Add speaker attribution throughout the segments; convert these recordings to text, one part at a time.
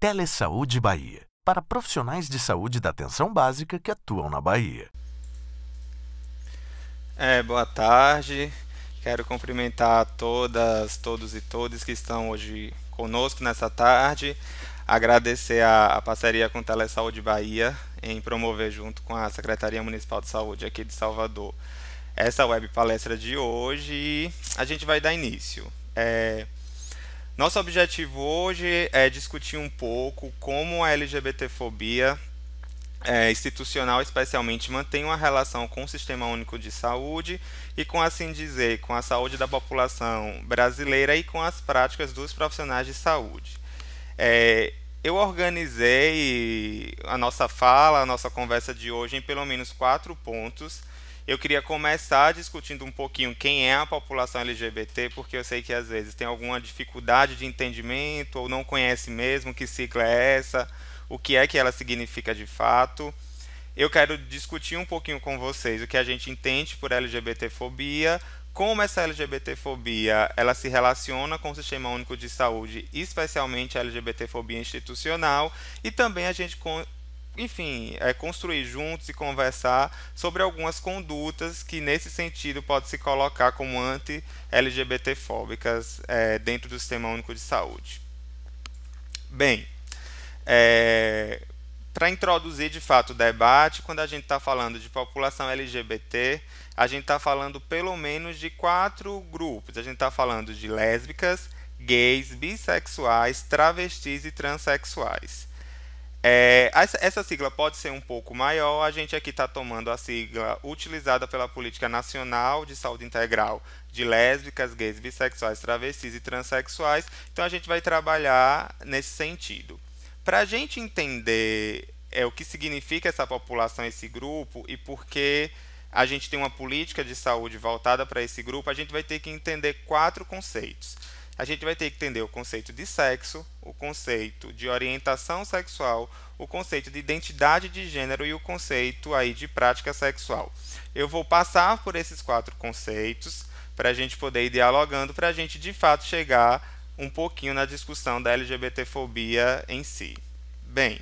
Speaker 1: Telesaúde Bahia para profissionais de saúde da atenção básica que atuam na Bahia.
Speaker 2: É, boa tarde. Quero cumprimentar todas, todos e todas que estão hoje conosco nessa tarde. Agradecer a, a parceria com Telesaúde Bahia em promover junto com a Secretaria Municipal de Saúde aqui de Salvador essa web palestra de hoje. A gente vai dar início. É, nosso objetivo hoje é discutir um pouco como a LGBTfobia é, institucional, especialmente, mantém uma relação com o Sistema Único de Saúde e, com assim dizer, com a saúde da população brasileira e com as práticas dos profissionais de saúde. É, eu organizei a nossa fala, a nossa conversa de hoje em pelo menos quatro pontos eu queria começar discutindo um pouquinho quem é a população LGBT, porque eu sei que às vezes tem alguma dificuldade de entendimento ou não conhece mesmo que sigla é essa, o que é que ela significa de fato. Eu quero discutir um pouquinho com vocês o que a gente entende por LGBTfobia, como essa LGBTfobia ela se relaciona com o Sistema Único de Saúde, especialmente a LGBTfobia institucional, e também a gente enfim, é, construir juntos e conversar sobre algumas condutas que, nesse sentido, pode se colocar como anti-LGBTfóbicas é, dentro do Sistema Único de Saúde. Bem, é, para introduzir de fato o debate, quando a gente está falando de população LGBT, a gente está falando pelo menos de quatro grupos. A gente está falando de lésbicas, gays, bissexuais, travestis e transexuais. É, essa sigla pode ser um pouco maior, a gente aqui está tomando a sigla utilizada pela Política Nacional de Saúde Integral de Lésbicas, Gays, Bissexuais, Travestis e Transsexuais, então a gente vai trabalhar nesse sentido. Para a gente entender é, o que significa essa população, esse grupo e por que a gente tem uma política de saúde voltada para esse grupo, a gente vai ter que entender quatro conceitos a gente vai ter que entender o conceito de sexo, o conceito de orientação sexual, o conceito de identidade de gênero e o conceito aí de prática sexual. Eu vou passar por esses quatro conceitos para a gente poder ir dialogando, para a gente de fato chegar um pouquinho na discussão da LGBTfobia em si. Bem,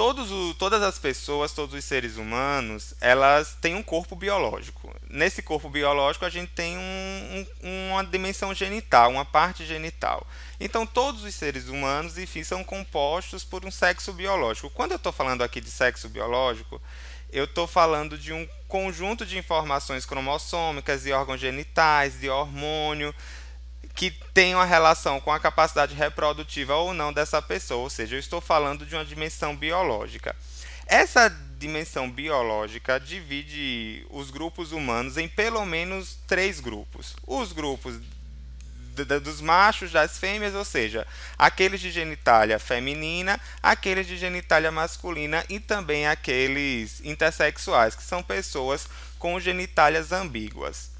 Speaker 2: todos o, todas as pessoas, todos os seres humanos, elas têm um corpo biológico. Nesse corpo biológico, a gente tem um, um, uma dimensão genital, uma parte genital. Então, todos os seres humanos, enfim, são compostos por um sexo biológico. Quando eu estou falando aqui de sexo biológico, eu estou falando de um conjunto de informações cromossômicas, de órgãos genitais, de hormônio, que tem uma relação com a capacidade reprodutiva ou não dessa pessoa, ou seja, eu estou falando de uma dimensão biológica. Essa dimensão biológica divide os grupos humanos em pelo menos três grupos: os grupos dos machos, das fêmeas, ou seja, aqueles de genitália feminina, aqueles de genitália masculina e também aqueles intersexuais, que são pessoas com genitálias ambíguas.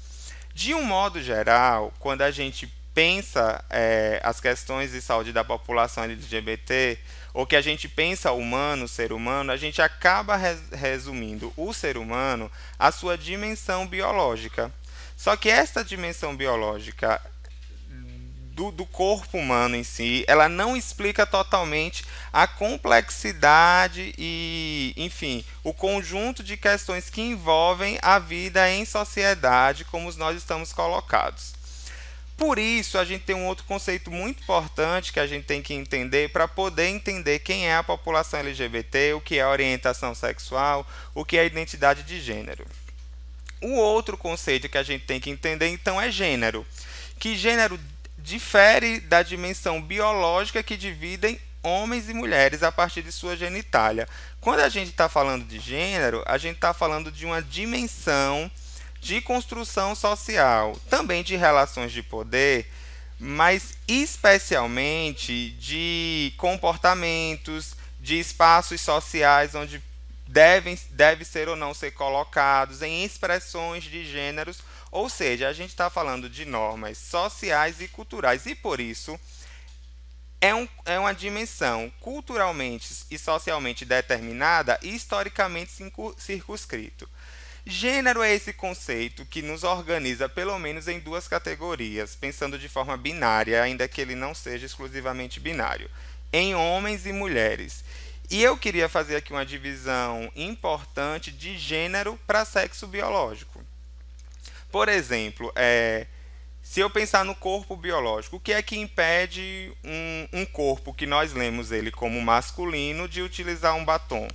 Speaker 2: De um modo geral, quando a gente pensa é, as questões de saúde da população LGBT, ou que a gente pensa humano, ser humano, a gente acaba resumindo o ser humano à sua dimensão biológica. Só que esta dimensão biológica do, do corpo humano em si, ela não explica totalmente a complexidade e, enfim, o conjunto de questões que envolvem a vida em sociedade como nós estamos colocados. Por isso, a gente tem um outro conceito muito importante que a gente tem que entender para poder entender quem é a população LGBT, o que é orientação sexual, o que é identidade de gênero. O outro conceito que a gente tem que entender, então, é gênero. Que gênero difere da dimensão biológica que dividem homens e mulheres a partir de sua genitália. Quando a gente está falando de gênero, a gente está falando de uma dimensão de construção social, também de relações de poder, mas especialmente de comportamentos, de espaços sociais onde devem deve ser ou não ser colocados, em expressões de gêneros, ou seja, a gente está falando de normas sociais e culturais e por isso é, um, é uma dimensão culturalmente e socialmente determinada e historicamente circunscrito. Gênero é esse conceito que nos organiza pelo menos em duas categorias, pensando de forma binária, ainda que ele não seja exclusivamente binário, em homens e mulheres. E eu queria fazer aqui uma divisão importante de gênero para sexo biológico. Por exemplo, é, se eu pensar no corpo biológico, o que é que impede um, um corpo que nós lemos ele como masculino de utilizar um batom?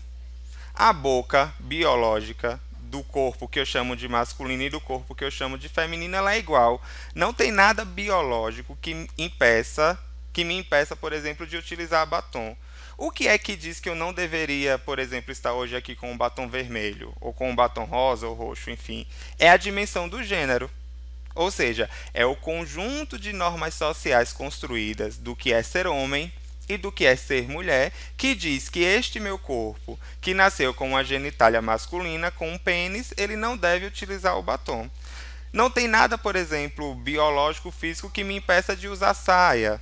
Speaker 2: A boca biológica do corpo que eu chamo de masculino e do corpo que eu chamo de feminino, ela é igual. Não tem nada biológico que impeça, que me impeça, por exemplo, de utilizar batom. O que é que diz que eu não deveria, por exemplo, estar hoje aqui com um batom vermelho, ou com um batom rosa ou roxo, enfim? É a dimensão do gênero. Ou seja, é o conjunto de normas sociais construídas do que é ser homem, e do que é ser mulher, que diz que este meu corpo, que nasceu com uma genitália masculina, com um pênis, ele não deve utilizar o batom. Não tem nada, por exemplo, biológico, físico, que me impeça de usar saia,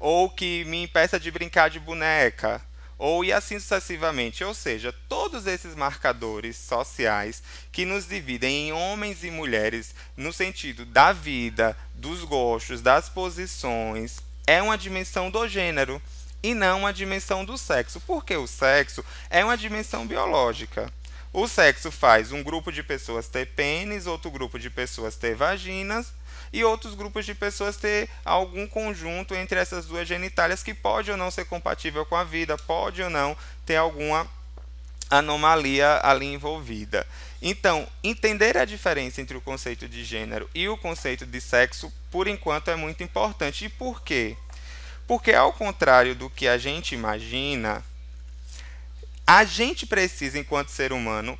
Speaker 2: ou que me impeça de brincar de boneca, ou e assim sucessivamente. Ou seja, todos esses marcadores sociais que nos dividem em homens e mulheres no sentido da vida, dos gostos, das posições, é uma dimensão do gênero e não uma dimensão do sexo, porque o sexo é uma dimensão biológica. O sexo faz um grupo de pessoas ter pênis, outro grupo de pessoas ter vaginas e outros grupos de pessoas ter algum conjunto entre essas duas genitálias que pode ou não ser compatível com a vida, pode ou não ter alguma anomalia ali envolvida. Então, entender a diferença entre o conceito de gênero e o conceito de sexo, por enquanto, é muito importante. E por quê? Porque, ao contrário do que a gente imagina, a gente precisa, enquanto ser humano,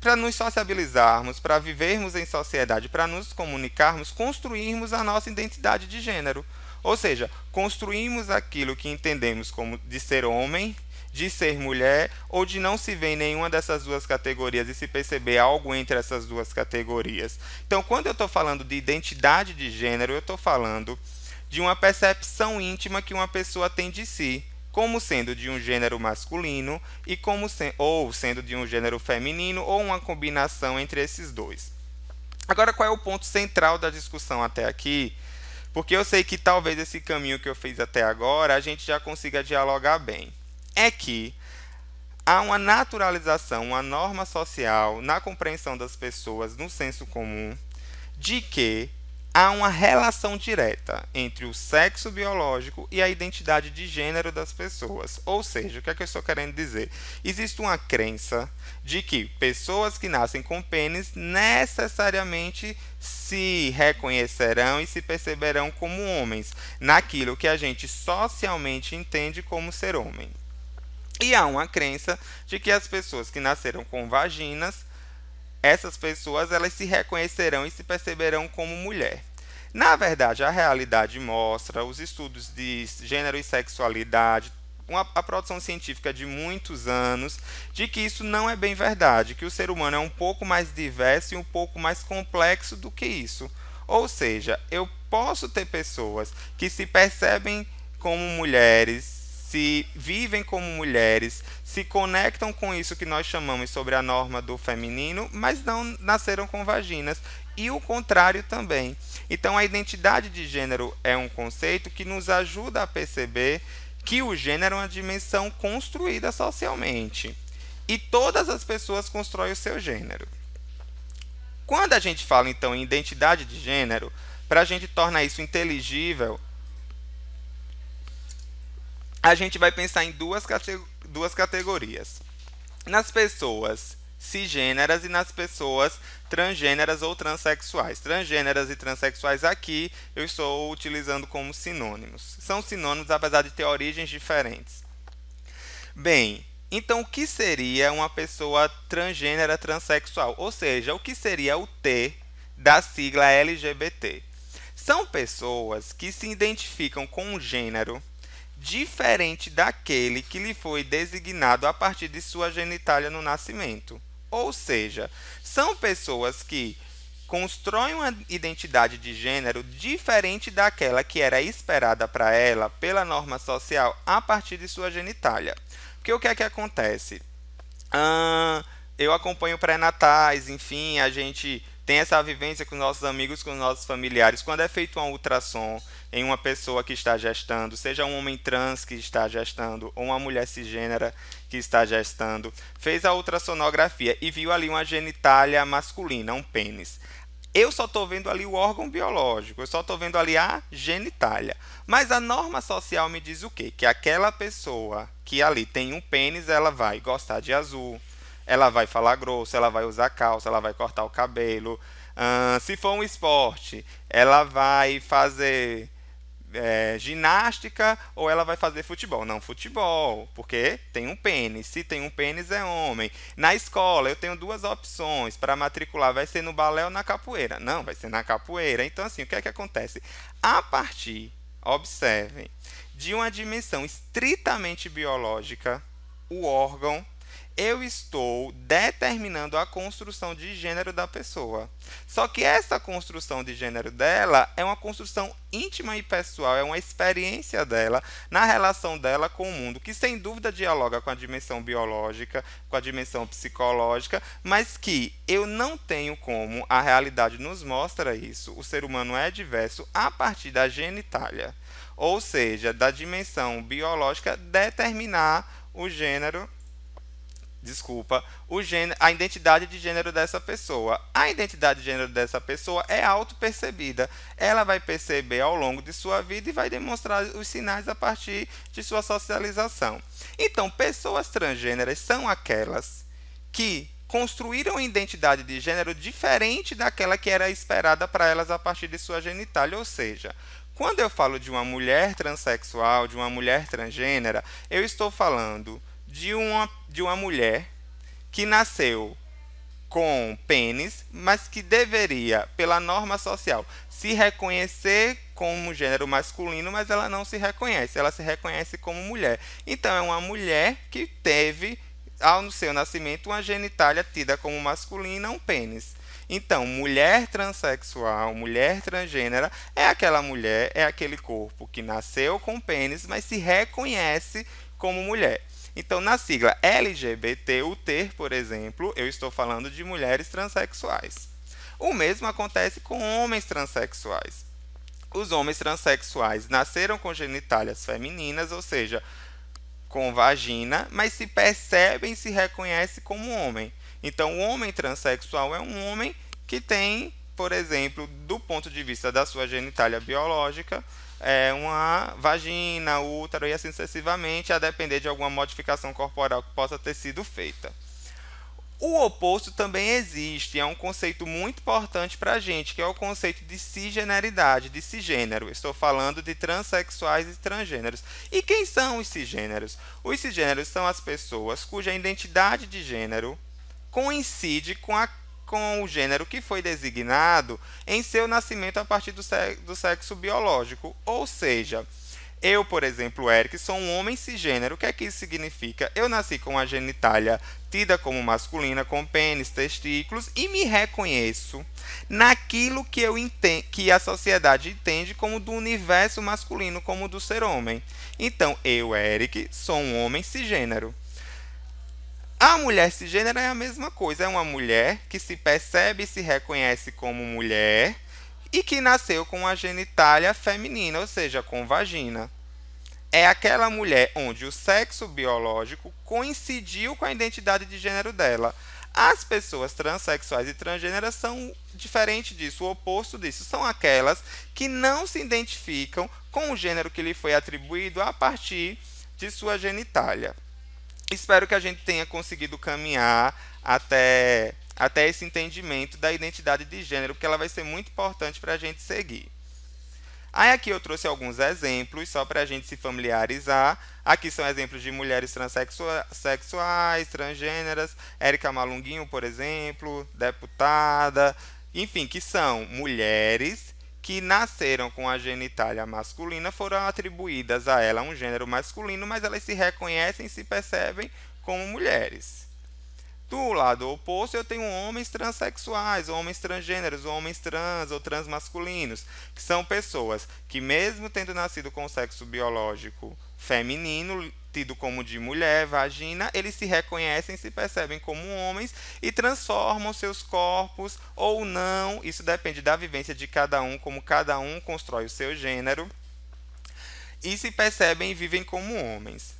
Speaker 2: para nos sociabilizarmos, para vivermos em sociedade, para nos comunicarmos, construirmos a nossa identidade de gênero. Ou seja, construímos aquilo que entendemos como de ser homem de ser mulher ou de não se ver em nenhuma dessas duas categorias e se perceber algo entre essas duas categorias. Então, quando eu estou falando de identidade de gênero, eu estou falando de uma percepção íntima que uma pessoa tem de si como sendo de um gênero masculino e como se, ou sendo de um gênero feminino ou uma combinação entre esses dois. Agora, qual é o ponto central da discussão até aqui? Porque eu sei que talvez esse caminho que eu fiz até agora a gente já consiga dialogar bem é que há uma naturalização, uma norma social na compreensão das pessoas, no senso comum, de que há uma relação direta entre o sexo biológico e a identidade de gênero das pessoas. Ou seja, o que é que eu estou querendo dizer? Existe uma crença de que pessoas que nascem com pênis necessariamente se reconhecerão e se perceberão como homens, naquilo que a gente socialmente entende como ser homem. E há uma crença de que as pessoas que nasceram com vaginas, essas pessoas elas se reconhecerão e se perceberão como mulher. Na verdade, a realidade mostra, os estudos de gênero e sexualidade, uma, a produção científica de muitos anos de que isso não é bem verdade, que o ser humano é um pouco mais diverso e um pouco mais complexo do que isso. Ou seja, eu posso ter pessoas que se percebem como mulheres, se vivem como mulheres, se conectam com isso que nós chamamos sobre a norma do feminino, mas não nasceram com vaginas. E o contrário também. Então, a identidade de gênero é um conceito que nos ajuda a perceber que o gênero é uma dimensão construída socialmente. E todas as pessoas constroem o seu gênero. Quando a gente fala, então, em identidade de gênero, para a gente tornar isso inteligível, a gente vai pensar em duas, duas categorias. Nas pessoas cisgêneras e nas pessoas transgêneras ou transexuais. Transgêneras e transexuais aqui eu estou utilizando como sinônimos. São sinônimos apesar de ter origens diferentes. Bem, então o que seria uma pessoa transgênera transexual? Ou seja, o que seria o T da sigla LGBT? São pessoas que se identificam com um gênero diferente daquele que lhe foi designado a partir de sua genitália no nascimento. Ou seja, são pessoas que constroem uma identidade de gênero diferente daquela que era esperada para ela pela norma social a partir de sua genitália. Porque o que é que acontece? eu acompanho pré-natais, enfim, a gente tem essa vivência com nossos amigos, com nossos familiares. Quando é feito um ultrassom, em uma pessoa que está gestando, seja um homem trans que está gestando ou uma mulher cisgênera que está gestando, fez a ultrassonografia e viu ali uma genitália masculina, um pênis. Eu só estou vendo ali o órgão biológico, eu só estou vendo ali a genitália. Mas a norma social me diz o quê? Que aquela pessoa que ali tem um pênis, ela vai gostar de azul, ela vai falar grosso, ela vai usar calça, ela vai cortar o cabelo. Uh, se for um esporte, ela vai fazer é, ginástica ou ela vai fazer futebol. Não, futebol, porque tem um pênis. Se tem um pênis, é homem. Na escola, eu tenho duas opções para matricular: vai ser no balé ou na capoeira. Não, vai ser na capoeira. Então, assim, o que é que acontece? A partir, observem, de uma dimensão estritamente biológica, o órgão eu estou determinando a construção de gênero da pessoa. Só que essa construção de gênero dela é uma construção íntima e pessoal, é uma experiência dela na relação dela com o mundo, que sem dúvida dialoga com a dimensão biológica, com a dimensão psicológica, mas que eu não tenho como, a realidade nos mostra isso, o ser humano é diverso a partir da genitália, ou seja, da dimensão biológica determinar o gênero desculpa, o gênero, a identidade de gênero dessa pessoa. A identidade de gênero dessa pessoa é auto-percebida. Ela vai perceber ao longo de sua vida e vai demonstrar os sinais a partir de sua socialização. Então, pessoas transgêneras são aquelas que construíram identidade de gênero diferente daquela que era esperada para elas a partir de sua genitália, ou seja, quando eu falo de uma mulher transexual, de uma mulher transgênera, eu estou falando de uma de uma mulher que nasceu com pênis, mas que deveria, pela norma social, se reconhecer como gênero masculino, mas ela não se reconhece, ela se reconhece como mulher. Então é uma mulher que teve ao no seu nascimento uma genitália tida como masculina, um pênis. Então, mulher transexual, mulher transgênera é aquela mulher, é aquele corpo que nasceu com pênis, mas se reconhece como mulher. Então, na sigla LGBT, o ter, por exemplo, eu estou falando de mulheres transexuais. O mesmo acontece com homens transexuais. Os homens transexuais nasceram com genitálias femininas, ou seja, com vagina, mas se percebem e se reconhecem como homem. Então, o homem transexual é um homem que tem, por exemplo, do ponto de vista da sua genitália biológica, é, uma vagina, útero e assim sucessivamente, a depender de alguma modificação corporal que possa ter sido feita. O oposto também existe, é um conceito muito importante para a gente, que é o conceito de cisgeneridade, de cisgênero. Estou falando de transexuais e transgêneros. E quem são os cisgêneros? Os cisgêneros são as pessoas cuja identidade de gênero coincide com a com o gênero que foi designado em seu nascimento a partir do sexo, biológico. Ou seja, eu, por exemplo, Eric, sou um homem cisgênero. O que é que isso significa? Eu nasci com a genitália tida como masculina, com pênis, testículos e me reconheço naquilo que eu entendo, que a sociedade entende como do universo masculino, como do ser homem. Então, eu, Eric, sou um homem cisgênero. A mulher cisgênera é a mesma coisa, é uma mulher que se percebe e se reconhece como mulher e que nasceu com a genitália feminina, ou seja, com vagina. É aquela mulher onde o sexo biológico coincidiu com a identidade de gênero dela. As pessoas transexuais e transgêneras são diferente disso, o oposto disso. São aquelas que não se identificam com o gênero que lhe foi atribuído a partir de sua genitália espero que a gente tenha conseguido caminhar até, até esse entendimento da identidade de gênero, porque ela vai ser muito importante para a gente seguir. Aí aqui eu trouxe alguns exemplos, só para a gente se familiarizar. Aqui são exemplos de mulheres transexuais, transgêneras, Érica Malunguinho, por exemplo, deputada, enfim, que são mulheres que nasceram com a genitália masculina foram atribuídas a ela um gênero masculino, mas elas se reconhecem e se percebem como mulheres. Do lado oposto, eu tenho homens transexuais, homens transgêneros, homens trans ou transmasculinos, que são pessoas que, mesmo tendo nascido com o sexo biológico feminino, tido como de mulher, vagina, eles se reconhecem, se percebem como homens e transformam seus corpos ou não. Isso depende da vivência de cada um, como cada um constrói o seu gênero. E se percebem e vivem como homens.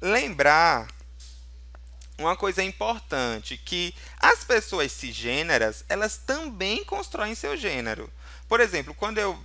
Speaker 2: Lembrar uma coisa importante que as pessoas cisgêneras, elas também constroem seu gênero. Por exemplo, quando eu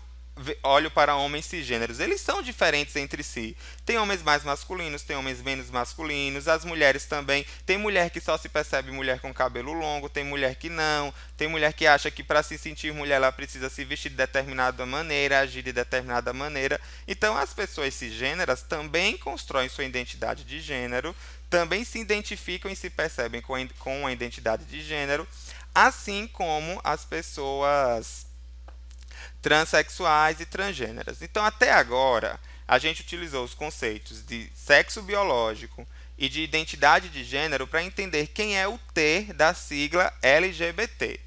Speaker 2: olho para homens cisgêneros. Eles são diferentes entre si. Tem homens mais masculinos, tem homens menos masculinos. As mulheres também. Tem mulher que só se percebe mulher com cabelo longo, tem mulher que não. Tem mulher que acha que para se sentir mulher ela precisa se vestir de determinada maneira, agir de determinada maneira. Então, as pessoas cisgêneras também constroem sua identidade de gênero, também se identificam e se percebem com a identidade de gênero, assim como as pessoas transsexuais e transgêneras. Então, até agora, a gente utilizou os conceitos de sexo biológico e de identidade de gênero para entender quem é o T da sigla LGBT,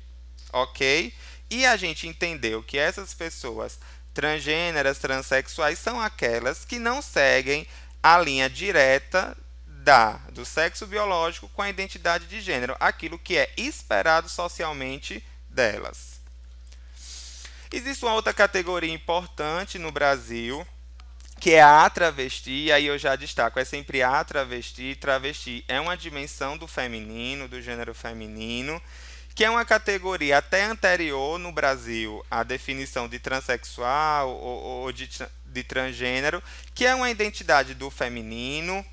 Speaker 2: ok? E a gente entendeu que essas pessoas transgêneras, transexuais, são aquelas que não seguem a linha direta da, do sexo biológico com a identidade de gênero, aquilo que é esperado socialmente delas. Existe uma outra categoria importante no Brasil, que é a travesti, aí eu já destaco, é sempre a travesti, travesti é uma dimensão do feminino, do gênero feminino, que é uma categoria até anterior no Brasil à definição de transexual ou, ou de, de transgênero, que é uma identidade do feminino,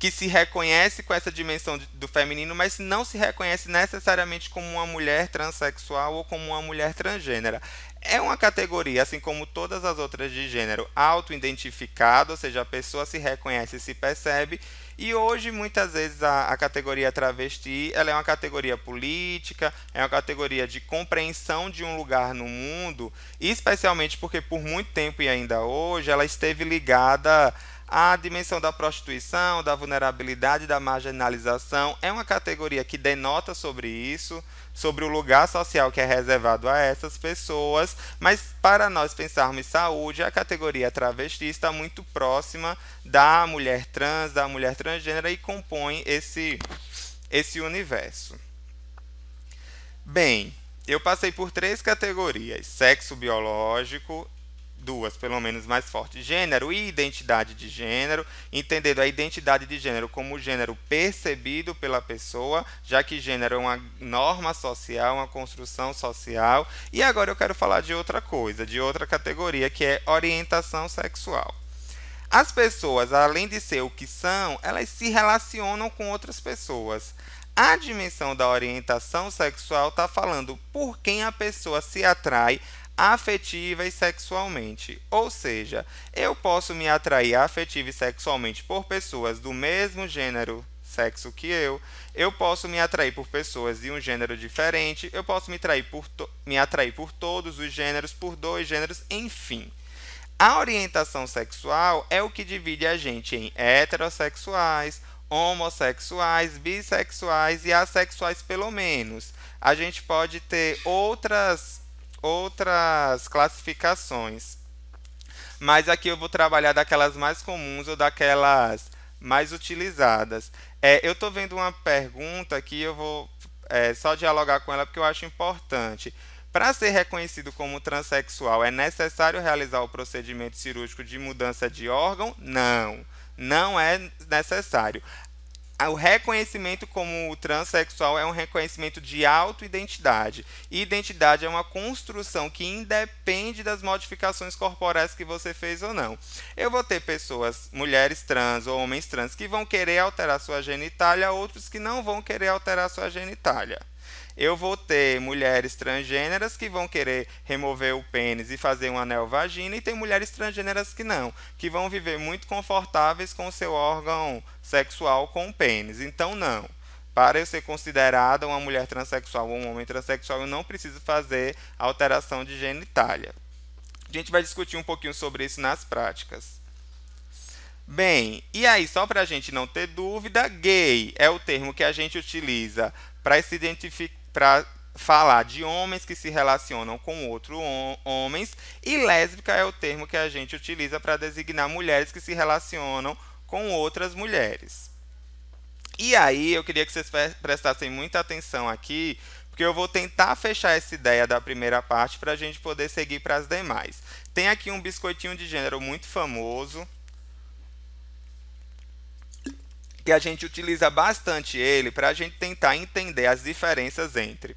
Speaker 2: que se reconhece com essa dimensão do feminino, mas não se reconhece necessariamente como uma mulher transexual ou como uma mulher transgênera. É uma categoria, assim como todas as outras de gênero, auto-identificada, ou seja, a pessoa se reconhece e se percebe. E hoje, muitas vezes, a, a categoria travesti ela é uma categoria política, é uma categoria de compreensão de um lugar no mundo, especialmente porque por muito tempo e ainda hoje ela esteve ligada a dimensão da prostituição, da vulnerabilidade, da marginalização é uma categoria que denota sobre isso, sobre o lugar social que é reservado a essas pessoas, mas para nós pensarmos saúde, a categoria travesti está muito próxima da mulher trans, da mulher transgênera e compõe esse, esse universo. Bem, eu passei por três categorias: sexo biológico, duas, pelo menos, mais fortes: gênero e identidade de gênero, entendendo a identidade de gênero como gênero percebido pela pessoa, já que gênero é uma norma social, uma construção social. E agora eu quero falar de outra coisa, de outra categoria, que é orientação sexual. As pessoas, além de ser o que são, elas se relacionam com outras pessoas. A dimensão da orientação sexual está falando por quem a pessoa se atrai, afetiva e sexualmente. Ou seja, eu posso me atrair afetiva e sexualmente por pessoas do mesmo gênero, sexo que eu, eu posso me atrair por pessoas de um gênero diferente, eu posso me atrair por, me atrair por todos os gêneros, por dois gêneros, enfim. A orientação sexual é o que divide a gente em heterossexuais, homossexuais, bissexuais e assexuais, pelo menos. A gente pode ter outras outras classificações. Mas aqui eu vou trabalhar daquelas mais comuns ou daquelas mais utilizadas. É, eu estou vendo uma pergunta aqui, eu vou é, só dialogar com ela porque eu acho importante. Para ser reconhecido como transexual, é necessário realizar o procedimento cirúrgico de mudança de órgão? Não, não é necessário o reconhecimento como transexual é um reconhecimento de autoidentidade. Identidade é uma construção que independe das modificações corporais que você fez ou não. Eu vou ter pessoas, mulheres trans ou homens trans, que vão querer alterar sua genitália, outros que não vão querer alterar sua genitália eu vou ter mulheres transgêneras que vão querer remover o pênis e fazer um anel vagina, e tem mulheres transgêneras que não, que vão viver muito confortáveis com o seu órgão sexual com o pênis. Então, não. Para eu ser considerada uma mulher transexual ou um homem transexual, eu não preciso fazer alteração de genitália. A gente vai discutir um pouquinho sobre isso nas práticas. Bem, e aí, só para a gente não ter dúvida, gay é o termo que a gente utiliza para se identificar para falar de homens que se relacionam com outros homens e lésbica é o termo que a gente utiliza para designar mulheres que se relacionam com outras mulheres. E aí eu queria que vocês prestassem muita atenção aqui, porque eu vou tentar fechar essa ideia da primeira parte para a gente poder seguir para as demais. Tem aqui um biscoitinho de gênero muito famoso, que a gente utiliza bastante ele para a gente tentar entender as diferenças entre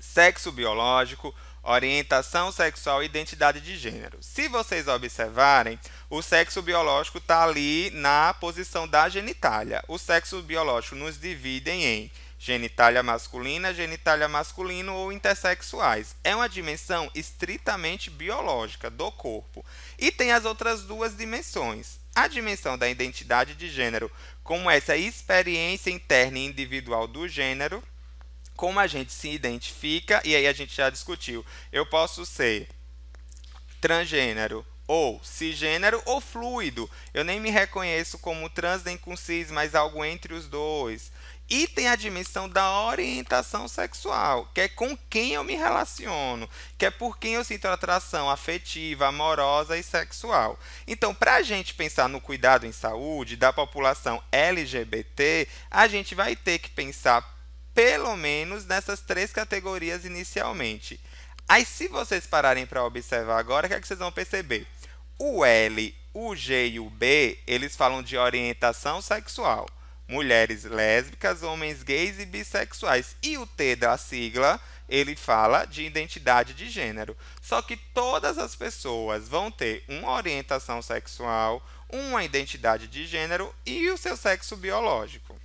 Speaker 2: sexo biológico, orientação sexual e identidade de gênero. Se vocês observarem, o sexo biológico está ali na posição da genitália. O sexo biológico nos divide em genitália masculina, genitália masculino ou intersexuais. É uma dimensão estritamente biológica do corpo. E tem as outras duas dimensões. A dimensão da identidade de gênero, como essa experiência interna e individual do gênero, como a gente se identifica, e aí a gente já discutiu. Eu posso ser transgênero ou cisgênero ou fluido. Eu nem me reconheço como trans nem com cis, mas algo entre os dois. E tem a dimensão da orientação sexual, que é com quem eu me relaciono, que é por quem eu sinto atração afetiva, amorosa e sexual. Então, para a gente pensar no cuidado em saúde da população LGBT, a gente vai ter que pensar pelo menos nessas três categorias inicialmente. Aí, se vocês pararem para observar agora, o que, é que vocês vão perceber? O L, o G e o B, eles falam de orientação sexual mulheres lésbicas, homens gays e bissexuais. E o T da sigla, ele fala de identidade de gênero. Só que todas as pessoas vão ter uma orientação sexual, uma identidade de gênero e o seu sexo biológico.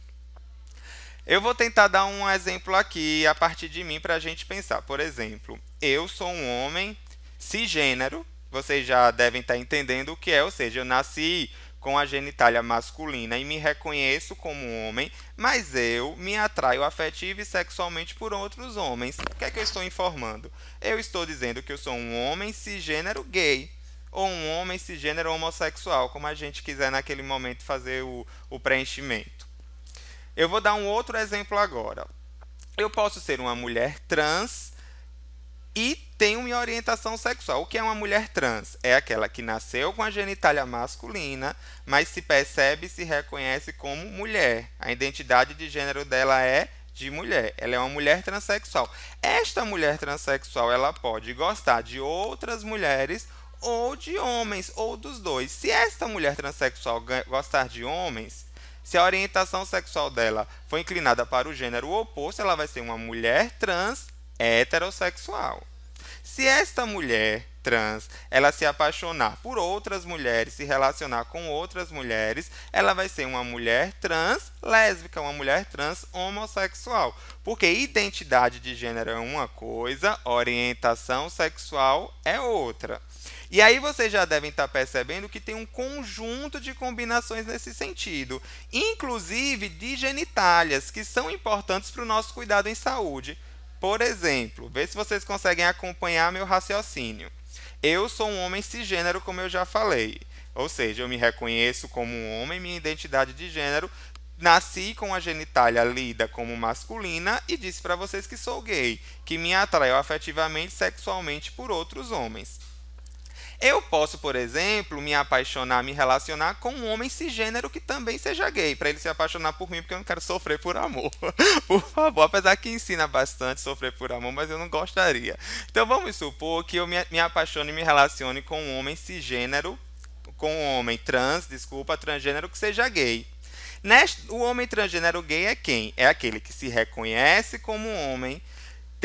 Speaker 2: Eu vou tentar dar um exemplo aqui a partir de mim para a gente pensar. Por exemplo, eu sou um homem cisgênero. Vocês já devem estar entendendo o que é, ou seja, eu nasci com a genitália masculina e me reconheço como homem, mas eu me atraio afetiva e sexualmente por outros homens. O que é que eu estou informando? Eu estou dizendo que eu sou um homem cisgênero gay ou um homem cisgênero homossexual, como a gente quiser naquele momento fazer o, o preenchimento. Eu vou dar um outro exemplo agora. Eu posso ser uma mulher trans e tem uma orientação sexual. O que é uma mulher trans? É aquela que nasceu com a genitália masculina, mas se percebe e se reconhece como mulher. A identidade de gênero dela é de mulher. Ela é uma mulher transexual. Esta mulher transexual, ela pode gostar de outras mulheres ou de homens, ou dos dois. Se esta mulher transexual gostar de homens, se a orientação sexual dela for inclinada para o gênero oposto, ela vai ser uma mulher trans heterossexual. Se esta mulher trans ela se apaixonar por outras mulheres, se relacionar com outras mulheres, ela vai ser uma mulher trans lésbica, uma mulher trans homossexual. Porque identidade de gênero é uma coisa, orientação sexual é outra. E aí vocês já devem estar percebendo que tem um conjunto de combinações nesse sentido, inclusive de genitálias, que são importantes para o nosso cuidado em saúde. Por exemplo, vê se vocês conseguem acompanhar meu raciocínio. Eu sou um homem cisgênero, como eu já falei. Ou seja, eu me reconheço como um homem, minha identidade de gênero. Nasci com a genitália lida como masculina e disse para vocês que sou gay, que me atraiu afetivamente, sexualmente por outros homens. Eu posso, por exemplo, me apaixonar, me relacionar com um homem cisgênero que também seja gay, para ele se apaixonar por mim, porque eu não quero sofrer por amor. por favor, apesar que ensina bastante sofrer por amor, mas eu não gostaria. Então vamos supor que eu me, me apaixone e me relacione com um homem cisgênero, com um homem trans, desculpa, transgênero que seja gay. Neste, o homem transgênero gay é quem? É aquele que se reconhece como homem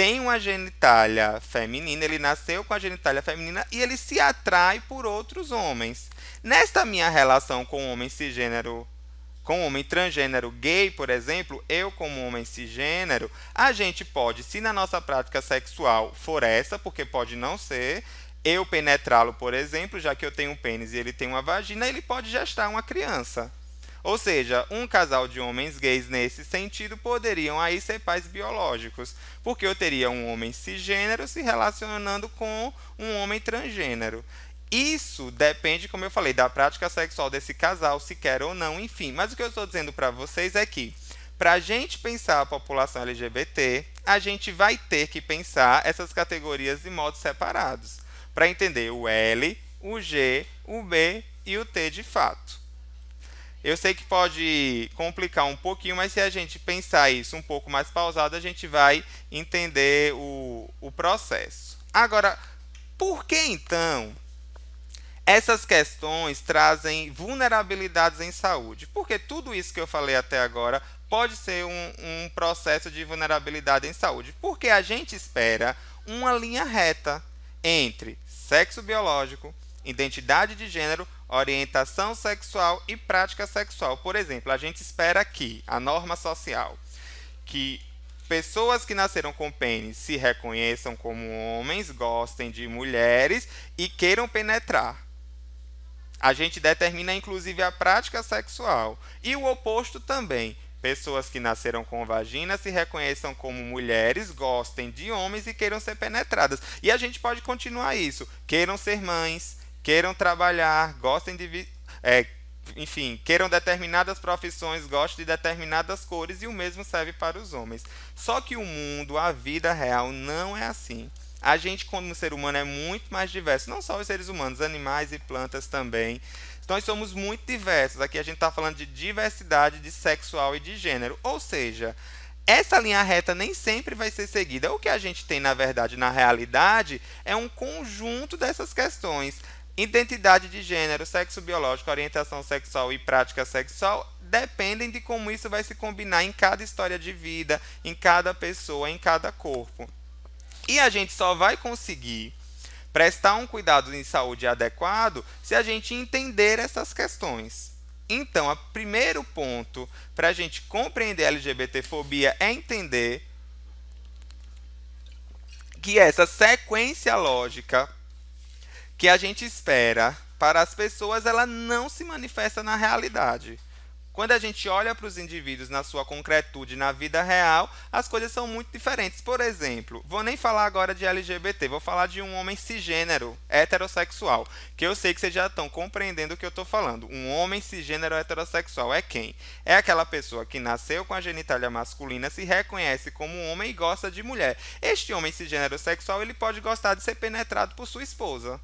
Speaker 2: tem uma genitália feminina, ele nasceu com a genitália feminina e ele se atrai por outros homens. Nesta minha relação com homem cisgênero, com homem transgênero gay, por exemplo, eu como homem cisgênero, a gente pode, se na nossa prática sexual for essa, porque pode não ser, eu penetrá-lo, por exemplo, já que eu tenho um pênis e ele tem uma vagina, ele pode gestar uma criança. Ou seja, um casal de homens gays nesse sentido poderiam aí ser pais biológicos, porque eu teria um homem cisgênero se relacionando com um homem transgênero. Isso depende, como eu falei, da prática sexual desse casal, se quer ou não, enfim. Mas o que eu estou dizendo para vocês é que, para a gente pensar a população LGBT, a gente vai ter que pensar essas categorias de modos separados, para entender o L, o G, o B e o T de fato. Eu sei que pode complicar um pouquinho, mas se a gente pensar isso um pouco mais pausado, a gente vai entender o, o processo. Agora, por que então essas questões trazem vulnerabilidades em saúde? Porque tudo isso que eu falei até agora pode ser um, um processo de vulnerabilidade em saúde. Porque a gente espera uma linha reta entre sexo biológico, identidade de gênero, orientação sexual e prática sexual. Por exemplo, a gente espera que a norma social que pessoas que nasceram com pênis se reconheçam como homens, gostem de mulheres e queiram penetrar. A gente determina inclusive a prática sexual e o oposto também. Pessoas que nasceram com vagina se reconheçam como mulheres, gostem de homens e queiram ser penetradas. E a gente pode continuar isso. Queiram ser mães, queiram trabalhar, gostem de. É, enfim, queiram determinadas profissões, gostem de determinadas cores, e o mesmo serve para os homens. Só que o mundo, a vida real, não é assim. A gente, como ser humano, é muito mais diverso. Não só os seres humanos, animais e plantas também. Então, nós somos muito diversos. Aqui a gente está falando de diversidade de sexual e de gênero. Ou seja, essa linha reta nem sempre vai ser seguida. O que a gente tem, na verdade, na realidade, é um conjunto dessas questões Identidade de gênero, sexo biológico, orientação sexual e prática sexual dependem de como isso vai se combinar em cada história de vida, em cada pessoa, em cada corpo. E a gente só vai conseguir prestar um cuidado em saúde adequado se a gente entender essas questões. Então, o primeiro ponto para a gente compreender a LGBTfobia é entender que essa sequência lógica que a gente espera para as pessoas, ela não se manifesta na realidade. Quando a gente olha para os indivíduos na sua concretude, na vida real, as coisas são muito diferentes. Por exemplo, vou nem falar agora de LGBT, vou falar de um homem cisgênero, heterossexual, que eu sei que vocês já estão compreendendo o que eu estou falando. Um homem cisgênero heterossexual é quem? É aquela pessoa que nasceu com a genitália masculina, se reconhece como homem e gosta de mulher. Este homem cisgênero sexual, ele pode gostar de ser penetrado por sua esposa.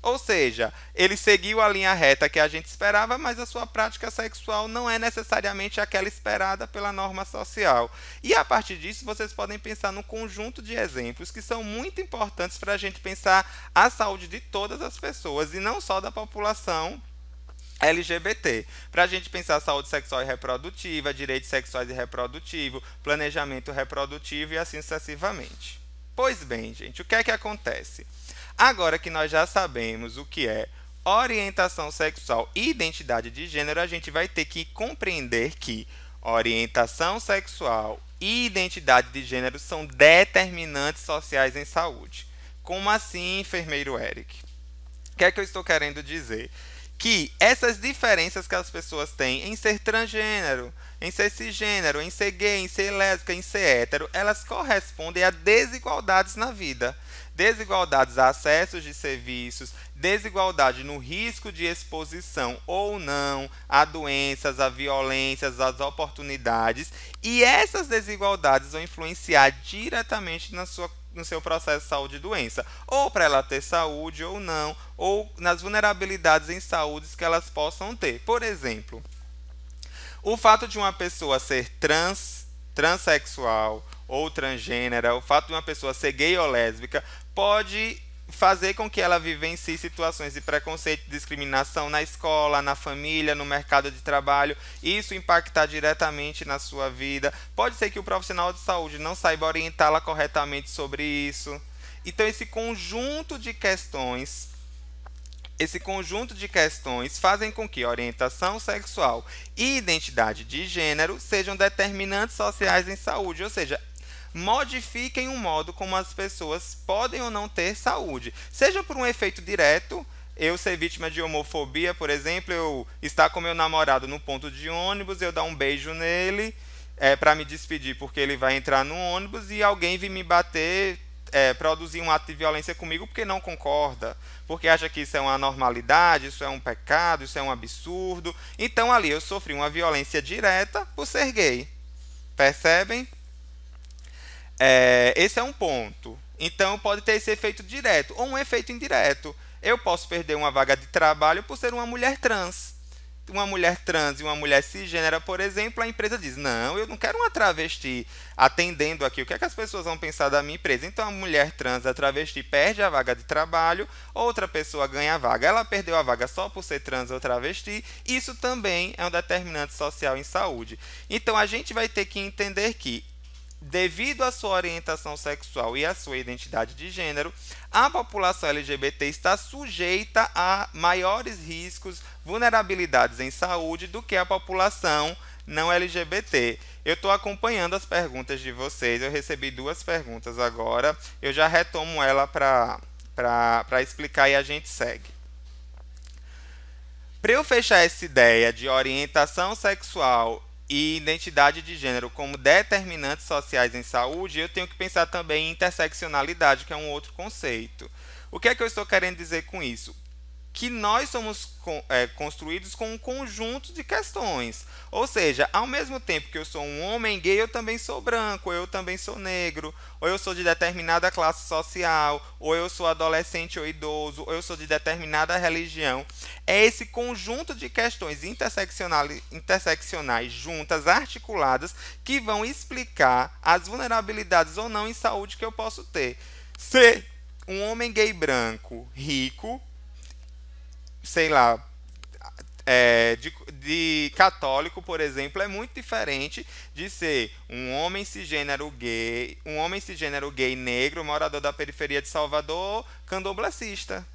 Speaker 2: Ou seja, ele seguiu a linha reta que a gente esperava, mas a sua prática sexual não é necessariamente aquela esperada pela norma social. E a partir disso, vocês podem pensar num conjunto de exemplos que são muito importantes para a gente pensar a saúde de todas as pessoas e não só da população LGBT, para a gente pensar saúde sexual e reprodutiva, direitos sexuais e reprodutivo, planejamento reprodutivo e assim sucessivamente. Pois bem, gente, o que é que acontece? Agora que nós já sabemos o que é orientação sexual e identidade de gênero, a gente vai ter que compreender que orientação sexual e identidade de gênero são determinantes sociais em saúde. Como assim, enfermeiro Eric? O que é que eu estou querendo dizer? Que essas diferenças que as pessoas têm em ser transgênero, em ser cisgênero, em ser gay, em ser lésbica, em ser hétero, elas correspondem a desigualdades na vida desigualdades a acessos de serviços, desigualdade no risco de exposição ou não a doenças, a violências, as oportunidades, e essas desigualdades vão influenciar diretamente na sua no seu processo de saúde e doença, ou para ela ter saúde ou não, ou nas vulnerabilidades em saúde que elas possam ter. Por exemplo, o fato de uma pessoa ser trans, transexual ou transgênera, o fato de uma pessoa ser gay ou lésbica pode fazer com que ela vivencie situações de preconceito e discriminação na escola, na família, no mercado de trabalho, isso impactar diretamente na sua vida. Pode ser que o profissional de saúde não saiba orientá-la corretamente sobre isso. Então esse conjunto de questões esse conjunto de questões fazem com que orientação sexual e identidade de gênero sejam determinantes sociais em saúde, ou seja, modifiquem o modo como as pessoas podem ou não ter saúde, seja por um efeito direto eu ser vítima de homofobia, por exemplo, eu estar com meu namorado no ponto de ônibus, eu dar um beijo nele é, para me despedir porque ele vai entrar no ônibus e alguém vir me bater, é, produzir um ato de violência comigo porque não concorda, porque acha que isso é uma normalidade, isso é um pecado, isso é um absurdo. Então ali eu sofri uma violência direta por ser gay. Percebem? É, esse é um ponto. Então pode ter esse efeito direto ou um efeito indireto. Eu posso perder uma vaga de trabalho por ser uma mulher trans. Uma mulher trans e uma mulher cisgênera, por exemplo, a empresa diz: Não, eu não quero uma travesti atendendo aqui. O que, é que as pessoas vão pensar da minha empresa? Então, a mulher trans, a travesti, perde a vaga de trabalho, outra pessoa ganha a vaga. Ela perdeu a vaga só por ser trans ou travesti. Isso também é um determinante social em saúde. Então, a gente vai ter que entender que devido à sua orientação sexual e à sua identidade de gênero, a população LGBT está sujeita a maiores riscos, vulnerabilidades em saúde do que a população não LGBT. Eu estou acompanhando as perguntas de vocês, eu recebi duas perguntas agora, eu já retomo ela para explicar e a gente segue. Para eu fechar essa ideia de orientação sexual e identidade de gênero como determinantes sociais em saúde, eu tenho que pensar também em interseccionalidade, que é um outro conceito. O que é que eu estou querendo dizer com isso? que nós somos é, construídos com um conjunto de questões. Ou seja, ao mesmo tempo que eu sou um homem gay, eu também sou branco, eu também sou negro, ou eu sou de determinada classe social, ou eu sou adolescente ou idoso, ou eu sou de determinada religião. É esse conjunto de questões interseccionais, interseccionais juntas, articuladas, que vão explicar as vulnerabilidades ou não em saúde que eu posso ter. Ser um homem gay branco rico sei lá, é, de, de, católico, por exemplo, é muito diferente de ser um homem cisgênero gay, um homem cisgênero gay negro, morador da periferia de Salvador, candomblacista.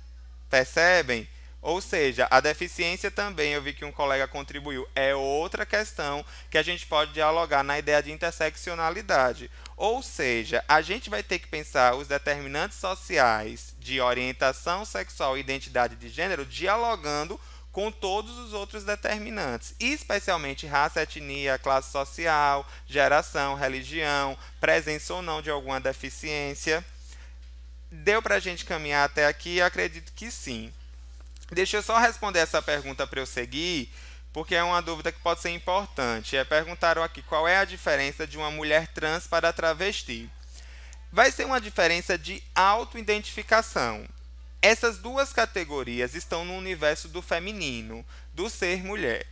Speaker 2: Percebem? Ou seja, a deficiência também, eu vi que um colega contribuiu, é outra questão que a gente pode dialogar na ideia de interseccionalidade. Ou seja, a gente vai ter que pensar os determinantes sociais de orientação sexual e identidade de gênero dialogando com todos os outros determinantes, especialmente raça, etnia, classe social, geração, religião, presença ou não de alguma deficiência. Deu para a gente caminhar até aqui? acredito que sim. Deixa eu só responder essa pergunta para eu seguir, porque é uma dúvida que pode ser importante. É, perguntaram aqui qual é a diferença de uma mulher trans para a travesti. Vai ser uma diferença de autoidentificação. Essas duas categorias estão no universo do feminino, do ser mulher.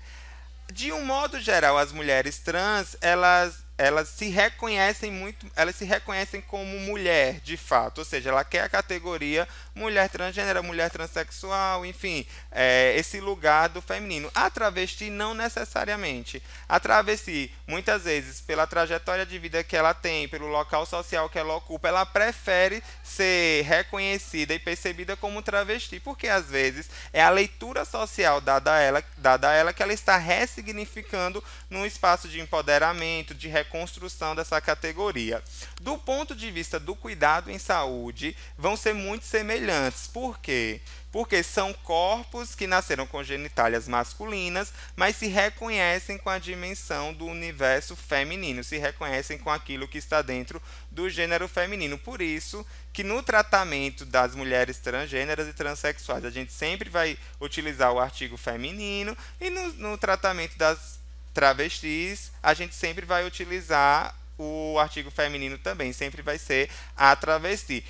Speaker 2: De um modo geral, as mulheres trans, elas elas se reconhecem muito, elas se reconhecem como mulher, de fato, ou seja, ela quer a categoria mulher transgênera, mulher transexual, enfim, é, esse lugar do feminino. A travesti não necessariamente. A travesti, muitas vezes, pela trajetória de vida que ela tem, pelo local social que ela ocupa, ela prefere ser reconhecida e percebida como travesti, porque às vezes é a leitura social dada a ela, dada a ela que ela está ressignificando num espaço de empoderamento, de reconhecimento construção dessa categoria. Do ponto de vista do cuidado em saúde, vão ser muito semelhantes. Por quê? Porque são corpos que nasceram com genitálias masculinas, mas se reconhecem com a dimensão do universo feminino, se reconhecem com aquilo que está dentro do gênero feminino. Por isso que no tratamento das mulheres transgêneras e transexuais, a gente sempre vai utilizar o artigo feminino, e no, no tratamento das travestis, a gente sempre vai utilizar o artigo feminino também, sempre vai ser a travesti.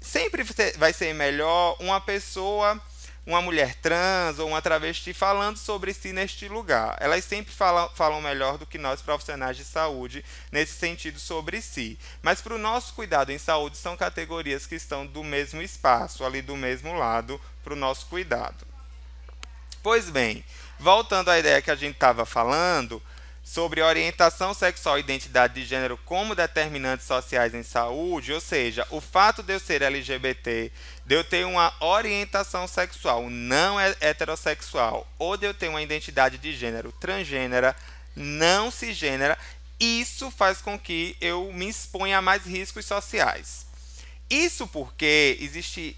Speaker 2: Sempre vai ser melhor uma pessoa, uma mulher trans ou uma travesti falando sobre si neste lugar. Elas sempre falam, falam melhor do que nós profissionais de saúde nesse sentido sobre si. Mas para o nosso cuidado em saúde são categorias que estão do mesmo espaço, ali do mesmo lado, para o nosso cuidado. Pois bem, Voltando à ideia que a gente estava falando sobre orientação sexual e identidade de gênero como determinantes sociais em saúde, ou seja, o fato de eu ser LGBT, de eu ter uma orientação sexual não heterossexual ou de eu ter uma identidade de gênero transgênera, não cisgênera, isso faz com que eu me exponha a mais riscos sociais. Isso porque existe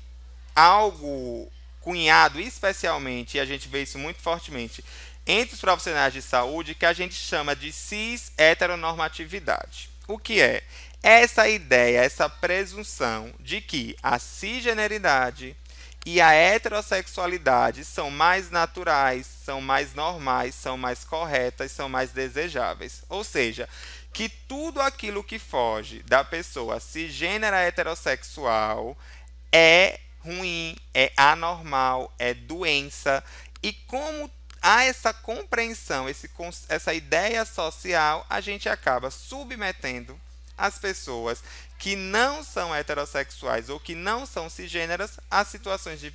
Speaker 2: algo cunhado especialmente, e a gente vê isso muito fortemente, entre os profissionais de saúde, que a gente chama de cis-heteronormatividade. O que é? Essa ideia, essa presunção de que a cisgeneridade e a heterossexualidade são mais naturais, são mais normais, são mais corretas, são mais desejáveis. Ou seja, que tudo aquilo que foge da pessoa cisgênera heterossexual é ruim, é anormal, é doença. E como há essa compreensão, esse, essa ideia social, a gente acaba submetendo as pessoas que não são heterossexuais ou que não são cisgêneras a situações de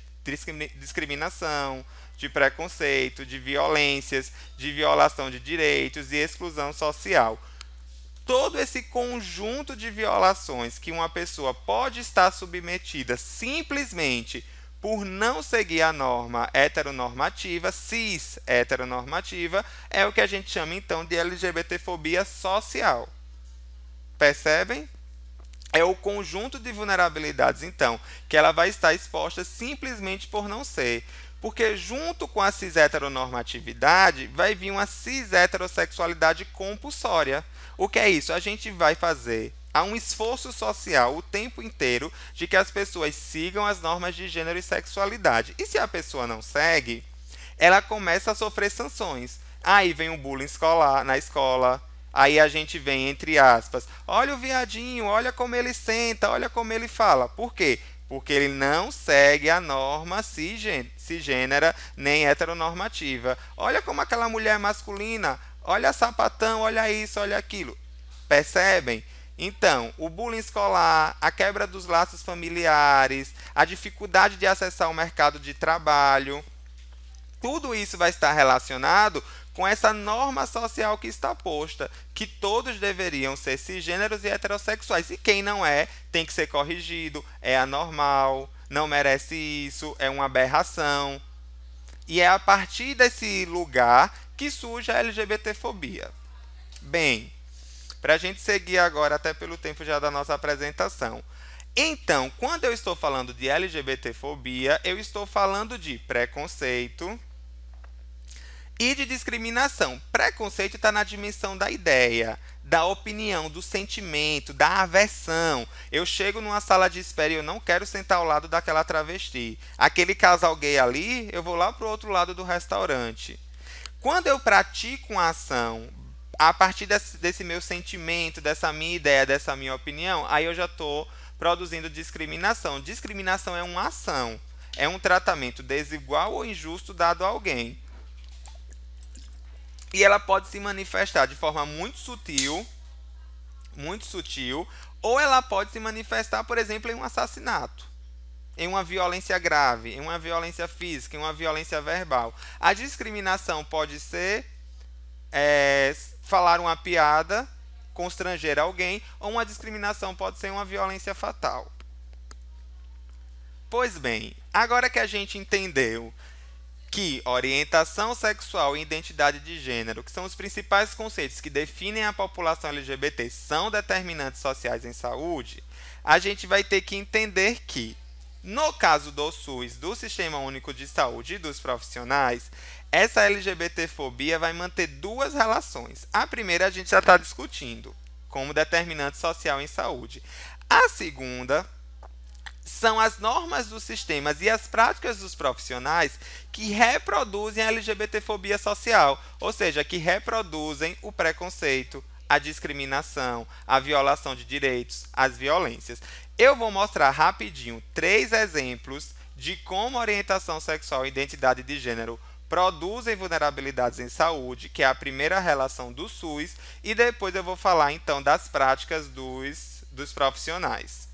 Speaker 2: discriminação, de preconceito, de violências, de violação de direitos e exclusão social todo esse conjunto de violações que uma pessoa pode estar submetida simplesmente por não seguir a norma heteronormativa, cis heteronormativa, é o que a gente chama então de LGBTfobia social. Percebem? É o conjunto de vulnerabilidades, então, que ela vai estar exposta simplesmente por não ser. Porque junto com a cis heteronormatividade vai vir uma cis heterossexualidade compulsória o que é isso? A gente vai fazer há um esforço social o tempo inteiro de que as pessoas sigam as normas de gênero e sexualidade. E se a pessoa não segue, ela começa a sofrer sanções. Aí vem o bullying escolar, na escola. Aí a gente vem entre aspas, olha o viadinho, olha como ele senta, olha como ele fala. Por quê? Porque ele não segue a norma cisgênera nem heteronormativa. Olha como aquela mulher masculina, Olha sapatão, olha isso, olha aquilo. Percebem? Então, o bullying escolar, a quebra dos laços familiares, a dificuldade de acessar o mercado de trabalho, tudo isso vai estar relacionado com essa norma social que está posta, que todos deveriam ser cisgêneros e heterossexuais. E quem não é, tem que ser corrigido, é anormal, não merece isso, é uma aberração. E é a partir desse lugar que surge a LGBTfobia. Bem, para a gente seguir agora, até pelo tempo já da nossa apresentação. Então, quando eu estou falando de LGBTfobia, eu estou falando de preconceito e de discriminação. Preconceito está na dimensão da ideia, da opinião, do sentimento, da aversão. Eu chego numa sala de espera e eu não quero sentar ao lado daquela travesti. Aquele casal gay ali, eu vou lá para o outro lado do restaurante. Quando eu pratico uma ação a partir desse, desse meu sentimento, dessa minha ideia, dessa minha opinião, aí eu já estou produzindo discriminação. Discriminação é uma ação, é um tratamento desigual ou injusto dado a alguém. E ela pode se manifestar de forma muito sutil, muito sutil, ou ela pode se manifestar, por exemplo, em um assassinato em uma violência grave, em uma violência física, em uma violência verbal. A discriminação pode ser é, falar uma piada, constranger alguém, ou uma discriminação pode ser uma violência fatal. Pois bem, agora que a gente entendeu que orientação sexual e identidade de gênero, que são os principais conceitos que definem a população LGBT, são determinantes sociais em saúde, a gente vai ter que entender que no caso do SUS, do Sistema Único de Saúde e dos profissionais, essa LGBTfobia vai manter duas relações. A primeira a gente já está discutindo, como determinante social em saúde. A segunda são as normas dos sistemas e as práticas dos profissionais que reproduzem a LGBTfobia social, ou seja, que reproduzem o preconceito, a discriminação, a violação de direitos, as violências. Eu vou mostrar rapidinho três exemplos de como orientação sexual e identidade de gênero produzem vulnerabilidades em saúde, que é a primeira relação do SUS, e depois eu vou falar então das práticas dos, dos profissionais.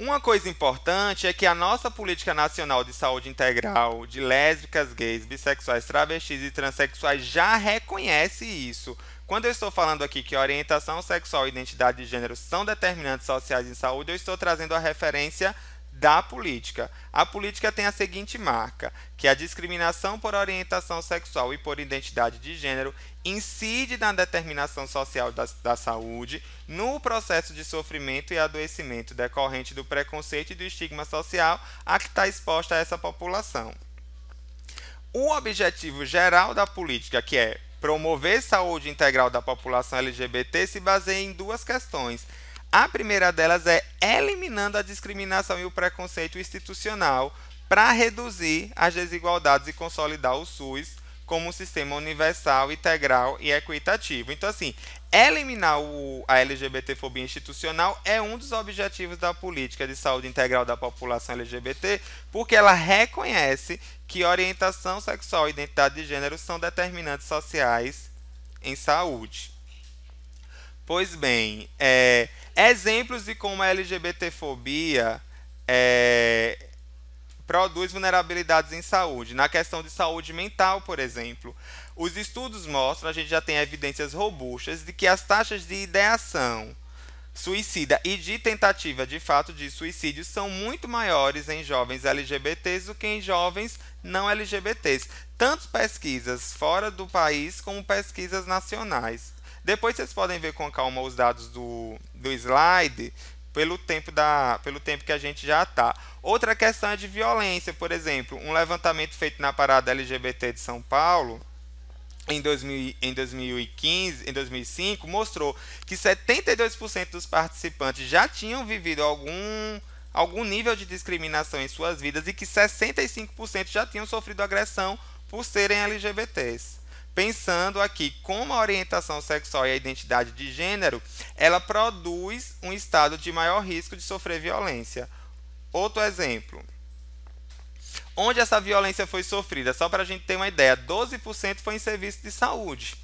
Speaker 2: Uma coisa importante é que a nossa política nacional de saúde integral de lésbicas, gays, bissexuais, travestis e transexuais já reconhece isso. Quando eu estou falando aqui que orientação sexual e identidade de gênero são determinantes sociais em saúde, eu estou trazendo a referência da política. A política tem a seguinte marca, que é a discriminação por orientação sexual e por identidade de gênero incide na determinação social da, da saúde, no processo de sofrimento e adoecimento decorrente do preconceito e do estigma social a que está exposta essa população. O objetivo geral da política, que é promover saúde integral da população LGBT, se baseia em duas questões – a primeira delas é eliminando a discriminação e o preconceito institucional para reduzir as desigualdades e consolidar o SUS como um sistema universal, integral e equitativo. Então, assim, eliminar o, a LGBTfobia institucional é um dos objetivos da política de saúde integral da população LGBT, porque ela reconhece que orientação sexual e identidade de gênero são determinantes sociais em saúde. Pois bem, é, Exemplos de como a LGBTfobia é, produz vulnerabilidades em saúde. Na questão de saúde mental, por exemplo, os estudos mostram, a gente já tem evidências robustas, de que as taxas de ideação suicida e de tentativa de fato de suicídio são muito maiores em jovens LGBTs do que em jovens não LGBTs, tanto pesquisas fora do país como pesquisas nacionais. Depois vocês podem ver com calma os dados do, do slide pelo tempo, da, pelo tempo que a gente já está. Outra questão é de violência, por exemplo, um levantamento feito na parada LGBT de São Paulo em, 2000, em 2015, em 2005, mostrou que 72% dos participantes já tinham vivido algum algum nível de discriminação em suas vidas e que 65% já tinham sofrido agressão por serem LGBTs pensando aqui como a orientação sexual e a identidade de gênero, ela produz um estado de maior risco de sofrer violência. Outro exemplo. Onde essa violência foi sofrida, só para a gente ter uma ideia, 12% foi em serviço de saúde.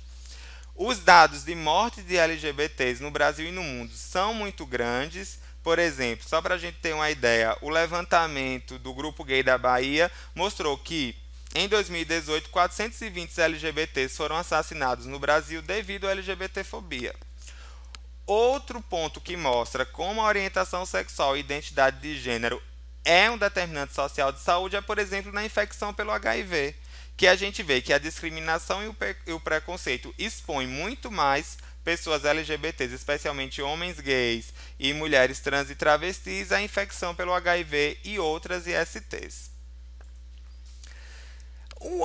Speaker 2: Os dados de morte de LGBTs no Brasil e no mundo são muito grandes. Por exemplo, só para a gente ter uma ideia, o levantamento do Grupo Gay da Bahia mostrou que em 2018, 420 LGBTs foram assassinados no Brasil devido à LGBTfobia. Outro ponto que mostra como a orientação sexual e identidade de gênero é um determinante social de saúde é, por exemplo, na infecção pelo HIV, que a gente vê que a discriminação e o, e o preconceito expõem muito mais pessoas LGBTs, especialmente homens gays e mulheres trans e travestis, à infecção pelo HIV e outras ISTs.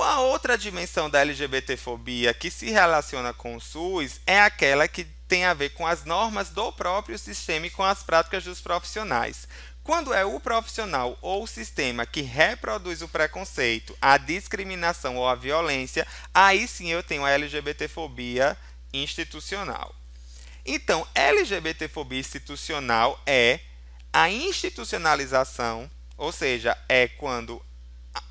Speaker 2: A outra dimensão da LGBTfobia que se relaciona com o SUS é aquela que tem a ver com as normas do próprio sistema e com as práticas dos profissionais. Quando é o profissional ou o sistema que reproduz o preconceito, a discriminação ou a violência, aí sim eu tenho a LGBTfobia institucional. Então, LGBTfobia institucional é a institucionalização, ou seja, é quando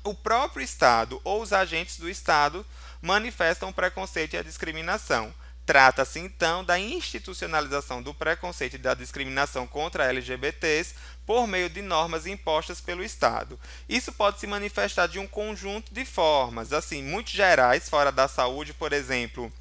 Speaker 2: o próprio Estado ou os agentes do Estado manifestam o preconceito e a discriminação. Trata-se então da institucionalização do preconceito e da discriminação contra LGBTs por meio de normas impostas pelo Estado. Isso pode se manifestar de um conjunto de formas, assim, muito gerais, fora da saúde, por exemplo,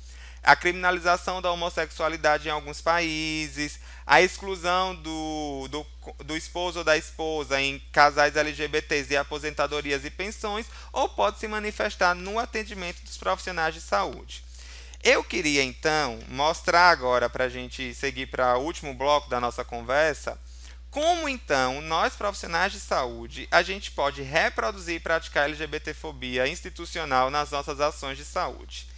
Speaker 2: a criminalização da homossexualidade em alguns países, a exclusão do, do, do, esposo ou da esposa em casais LGBTs e aposentadorias e pensões, ou pode se manifestar no atendimento dos profissionais de saúde. Eu queria então mostrar agora, para a gente seguir para o último bloco da nossa conversa, como então nós profissionais de saúde a gente pode reproduzir e praticar LGBTfobia institucional nas nossas ações de saúde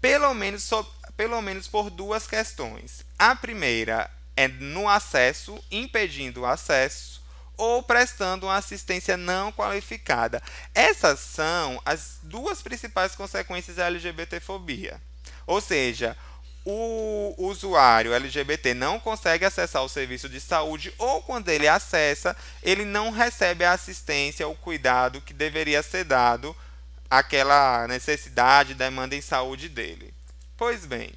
Speaker 2: pelo menos, so, pelo menos por duas questões. A primeira é no acesso, impedindo o acesso ou prestando uma assistência não qualificada. Essas são as duas principais consequências da LGBTfobia. Ou seja, o usuário LGBT não consegue acessar o serviço de saúde ou quando ele acessa, ele não recebe a assistência ou cuidado que deveria ser dado aquela necessidade, demanda em saúde dele. Pois bem,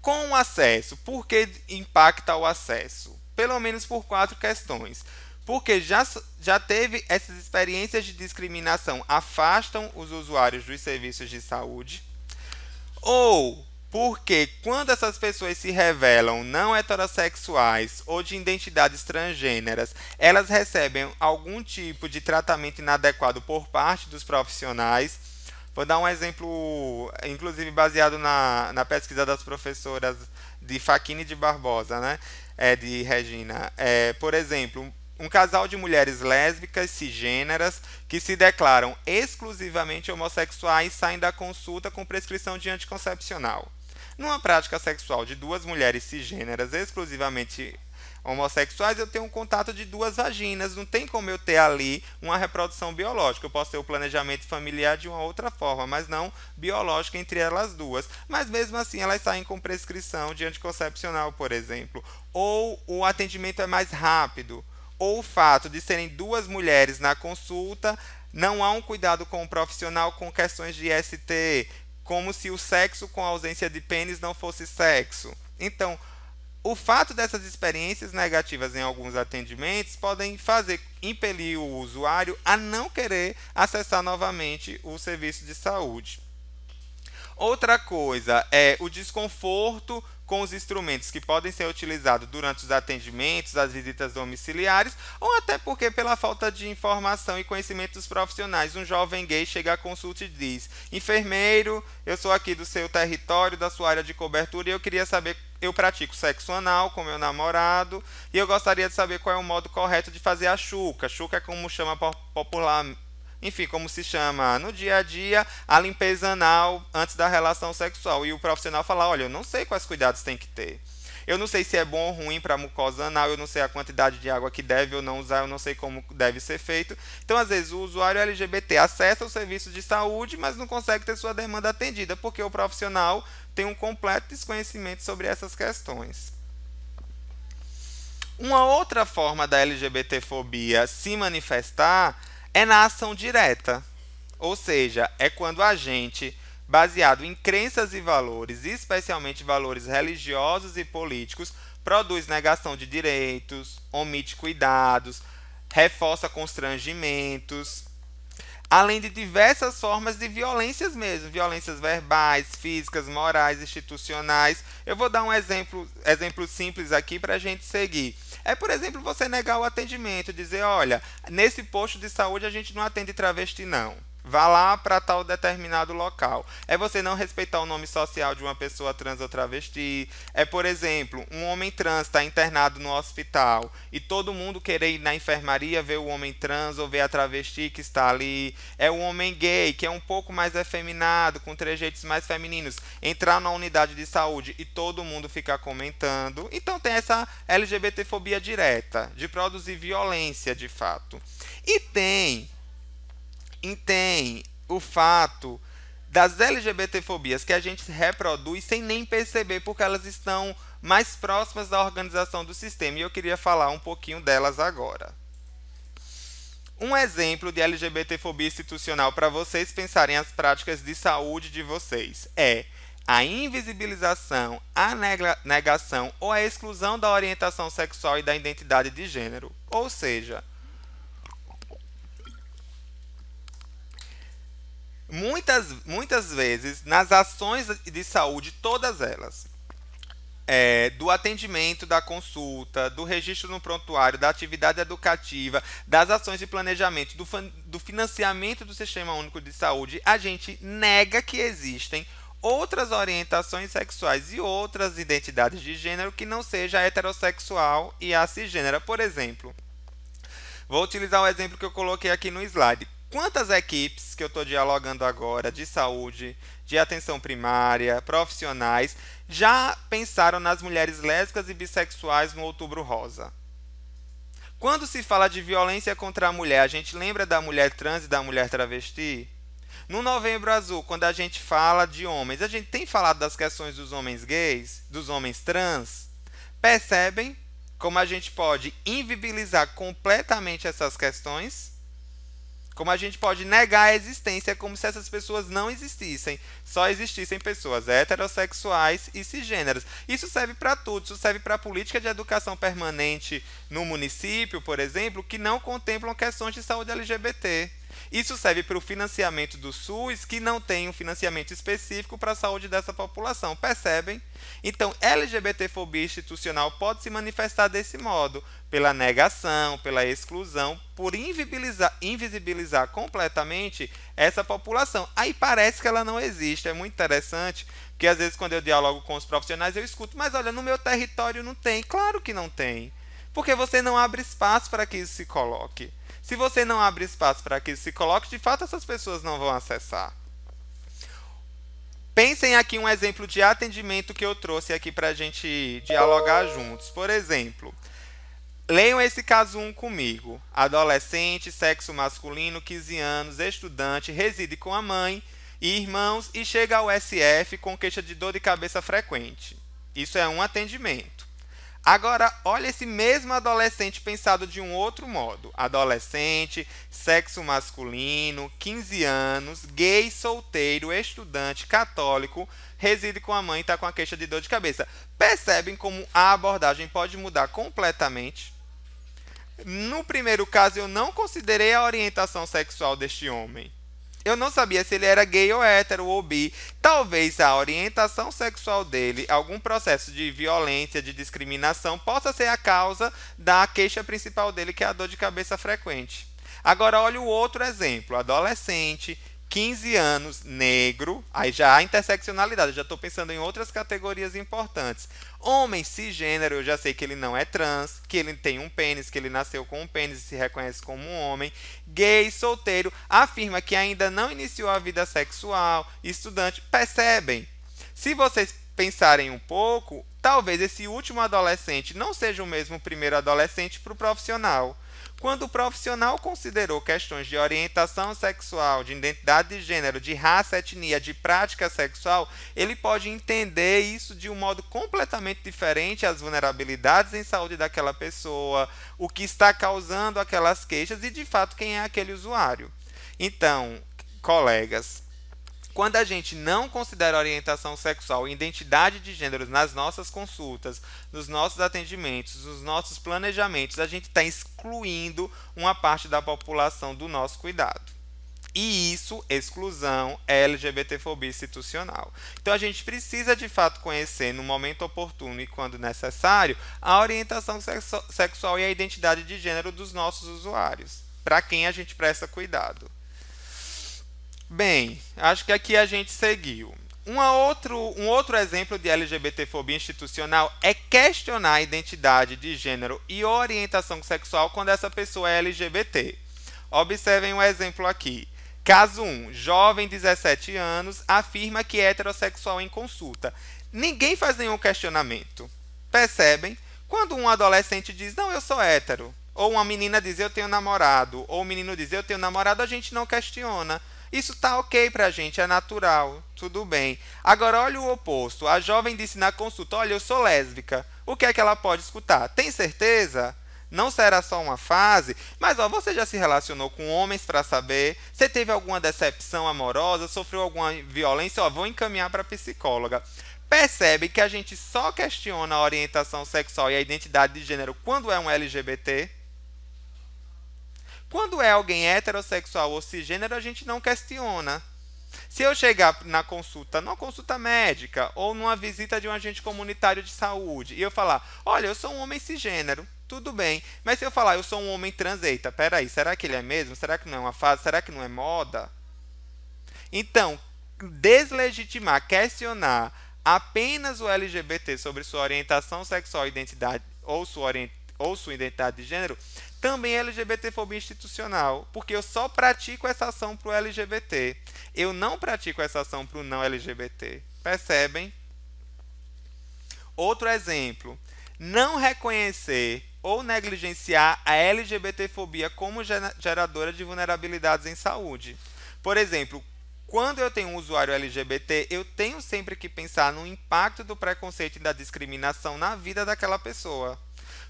Speaker 2: com o acesso, por que impacta o acesso? Pelo menos por quatro questões. Porque já, já teve essas experiências de discriminação afastam os usuários dos serviços de saúde, ou porque quando essas pessoas se revelam não heterossexuais ou de identidades transgêneras, elas recebem algum tipo de tratamento inadequado por parte dos profissionais. Vou dar um exemplo, inclusive baseado na, na pesquisa das professoras de Faquini de Barbosa, né? É, de Regina. É, por exemplo, um casal de mulheres lésbicas cisgêneras que se declaram exclusivamente homossexuais saem da consulta com prescrição de anticoncepcional. Numa prática sexual de duas mulheres cisgêneras exclusivamente homossexuais, eu tenho um contato de duas vaginas. Não tem como eu ter ali uma reprodução biológica. Eu posso ter o planejamento familiar de uma outra forma, mas não biológica entre elas duas. Mas mesmo assim, elas saem com prescrição de anticoncepcional, por exemplo. Ou o atendimento é mais rápido. Ou o fato de serem duas mulheres na consulta, não há um cuidado com o profissional com questões de ST, como se o sexo com ausência de pênis não fosse sexo. Então, o fato dessas experiências negativas em alguns atendimentos podem fazer impelir o usuário a não querer acessar novamente o serviço de saúde. Outra coisa é o desconforto com os instrumentos que podem ser utilizados durante os atendimentos, as visitas domiciliares, ou até porque, pela falta de informação e conhecimento dos profissionais, um jovem gay chega à consulta e diz: Enfermeiro, eu sou aqui do seu território, da sua área de cobertura, e eu queria saber. Eu pratico sexo anal com meu namorado e eu gostaria de saber qual é o modo correto de fazer a chuca. Chuca é como chama popular, enfim, como se chama no dia a dia, a limpeza anal antes da relação sexual. E o profissional falar: olha, eu não sei quais cuidados tem que ter. Eu não sei se é bom ou ruim para mucosa anal, eu não sei a quantidade de água que deve ou não usar, eu não sei como deve ser feito. Então, às vezes, o usuário LGBT acessa o serviço de saúde, mas não consegue ter sua demanda atendida, porque o profissional tem um completo desconhecimento sobre essas questões. Uma outra forma da LGBTfobia se manifestar é na ação direta, ou seja, é quando a gente, baseado em crenças e valores, especialmente valores religiosos e políticos, produz negação de direitos, omite cuidados, reforça constrangimentos, além de diversas formas de violências mesmo, violências verbais, físicas, morais, institucionais. Eu vou dar um exemplo, exemplo simples aqui para a gente seguir. É, por exemplo, você negar o atendimento, dizer, olha, nesse posto de saúde a gente não atende travesti não. Vá lá para tal determinado local. É você não respeitar o nome social de uma pessoa trans ou travesti. É, por exemplo, um homem trans está internado no hospital e todo mundo querer ir na enfermaria ver o homem trans ou ver a travesti que está ali. É um homem gay que é um pouco mais efeminado, com trejeitos mais femininos, entrar na unidade de saúde e todo mundo ficar comentando. Então tem essa LGBTfobia direta, de produzir violência de fato. E tem Intém o fato das LGBTfobias que a gente reproduz sem nem perceber, porque elas estão mais próximas da organização do sistema. E eu queria falar um pouquinho delas agora. Um exemplo de LGBTfobia institucional para vocês pensarem as práticas de saúde de vocês é a invisibilização, a negação ou a exclusão da orientação sexual e da identidade de gênero. Ou seja, muitas, muitas vezes nas ações de saúde, todas elas. É, do atendimento da consulta, do registro no prontuário, da atividade educativa, das ações de planejamento, do, do financiamento do Sistema Único de Saúde, a gente nega que existem outras orientações sexuais e outras identidades de gênero que não seja heterossexual e a cisgênera. Por exemplo, vou utilizar o exemplo que eu coloquei aqui no slide quantas equipes que eu estou dialogando agora de saúde, de atenção primária, profissionais, já pensaram nas mulheres lésbicas e bissexuais no Outubro Rosa? Quando se fala de violência contra a mulher, a gente lembra da mulher trans e da mulher travesti? No Novembro Azul, quando a gente fala de homens, a gente tem falado das questões dos homens gays, dos homens trans? Percebem como a gente pode invibilizar completamente essas questões? Como a gente pode negar a existência como se essas pessoas não existissem, só existissem pessoas heterossexuais e cisgêneras. Isso serve para tudo, isso serve para a política de educação permanente no município, por exemplo, que não contemplam questões de saúde LGBT. Isso serve para o financiamento do SUS, que não tem um financiamento específico para a saúde dessa população, percebem? Então, LGBTfobia institucional pode se manifestar desse modo, pela negação, pela exclusão, por invisibilizar, invisibilizar completamente essa população. Aí parece que ela não existe. É muito interessante, porque às vezes quando eu dialogo com os profissionais, eu escuto, mas olha, no meu território não tem. Claro que não tem. Porque você não abre espaço para que isso se coloque. Se você não abre espaço para que isso se coloque, de fato essas pessoas não vão acessar. Pensem aqui um exemplo de atendimento que eu trouxe aqui para a gente dialogar juntos. Por exemplo, leiam esse caso 1 comigo. Adolescente, sexo masculino, 15 anos, estudante, reside com a mãe e irmãos e chega ao SF com queixa de dor de cabeça frequente. Isso é um atendimento. Agora, olha esse mesmo adolescente pensado de um outro modo. Adolescente, sexo masculino, 15 anos, gay, solteiro, estudante, católico, reside com a mãe e está com a queixa de dor de cabeça. Percebem como a abordagem pode mudar completamente? No primeiro caso, eu não considerei a orientação sexual deste homem. Eu não sabia se ele era gay ou hétero ou bi. Talvez a orientação sexual dele, algum processo de violência, de discriminação, possa ser a causa da queixa principal dele, que é a dor de cabeça frequente. Agora, olha o outro exemplo: adolescente, 15 anos, negro, aí já há interseccionalidade, já estou pensando em outras categorias importantes. Homem cisgênero, eu já sei que ele não é trans, que ele tem um pênis, que ele nasceu com um pênis e se reconhece como um homem. Gay, solteiro, afirma que ainda não iniciou a vida sexual, estudante. Percebem? Se vocês pensarem um pouco, talvez esse último adolescente não seja o mesmo primeiro adolescente para o profissional. Quando o profissional considerou questões de orientação sexual, de identidade de gênero, de raça, etnia, de prática sexual, ele pode entender isso de um modo completamente diferente as vulnerabilidades em saúde daquela pessoa, o que está causando aquelas queixas e, de fato, quem é aquele usuário. Então, colegas, quando a gente não considera orientação sexual e identidade de gênero nas nossas consultas, nos nossos atendimentos, nos nossos planejamentos, a gente está excluindo uma parte da população do nosso cuidado. E isso, exclusão, é LGBTfobia institucional. Então a gente precisa de fato conhecer, no momento oportuno e quando necessário, a orientação sexual e a identidade de gênero dos nossos usuários, para quem a gente presta cuidado. Bem, acho que aqui a gente seguiu. um outro, um outro exemplo de LGBTfobia institucional é questionar a identidade de gênero e orientação sexual quando essa pessoa é LGBT. Observem um exemplo aqui. Caso 1, jovem 17 anos afirma que é heterossexual em consulta. Ninguém faz nenhum questionamento. Percebem? Quando um adolescente diz, não, eu sou hétero, ou uma menina diz, eu tenho namorado, ou o um menino diz, eu tenho namorado, a gente não questiona isso tá ok pra gente, é natural, tudo bem. Agora olha o oposto. A jovem disse na consulta: "Olha, eu sou lésbica". O que é que ela pode escutar? Tem certeza? Não será só uma fase, mas ó, você já se relacionou com homens para saber? Você teve alguma decepção amorosa? Sofreu alguma violência? Ó, vou encaminhar para psicóloga percebe que a gente só questiona a orientação sexual e a identidade de gênero quando é um LGBT? Quando é alguém heterossexual ou cisgênero, a gente não questiona. Se eu chegar na consulta, numa consulta médica ou numa visita de um agente comunitário de saúde e eu falar, olha, eu sou um homem cisgênero, tudo bem. Mas se eu falar, eu sou um homem transeita, peraí, será que ele é mesmo? Será que não é uma fase? Será que não é moda? Então, deslegitimar, questionar apenas o LGBT sobre sua orientação sexual, identidade ou sua, ou sua identidade de gênero também LGBTfobia institucional, porque eu só pratico essa ação para o LGBT. Eu não pratico essa ação para o não LGBT. Percebem? Outro exemplo: não reconhecer ou negligenciar a LGBTfobia como geradora de vulnerabilidades em saúde. Por exemplo, quando eu tenho um usuário LGBT, eu tenho sempre que pensar no impacto do preconceito e da discriminação na vida daquela pessoa.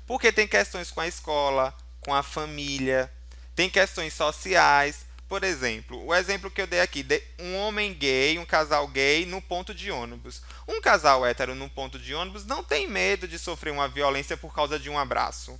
Speaker 2: Porque tem questões com a escola, com a família, tem questões sociais. Por exemplo, o exemplo que eu dei aqui, de um homem gay, um casal gay no ponto de ônibus. Um casal hétero no ponto de ônibus não tem medo de sofrer uma violência por causa de um abraço.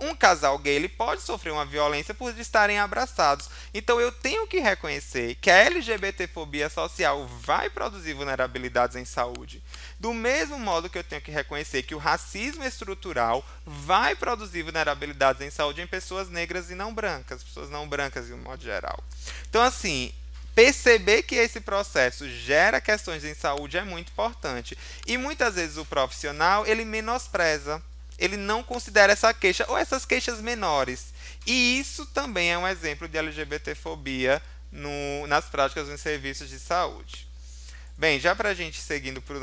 Speaker 2: Um casal gay ele pode sofrer uma violência por estarem abraçados. Então eu tenho que reconhecer que a LGBTfobia social vai produzir vulnerabilidades em saúde. Do mesmo modo que eu tenho que reconhecer que o racismo estrutural vai produzir vulnerabilidades em saúde em pessoas negras e não brancas, pessoas não brancas de um modo geral. Então, assim, perceber que esse processo gera questões em saúde é muito importante. E muitas vezes o profissional, ele menospreza, ele não considera essa queixa ou essas queixas menores. E isso também é um exemplo de LGBTfobia no, nas práticas dos serviços de saúde. Bem, já para a gente seguindo para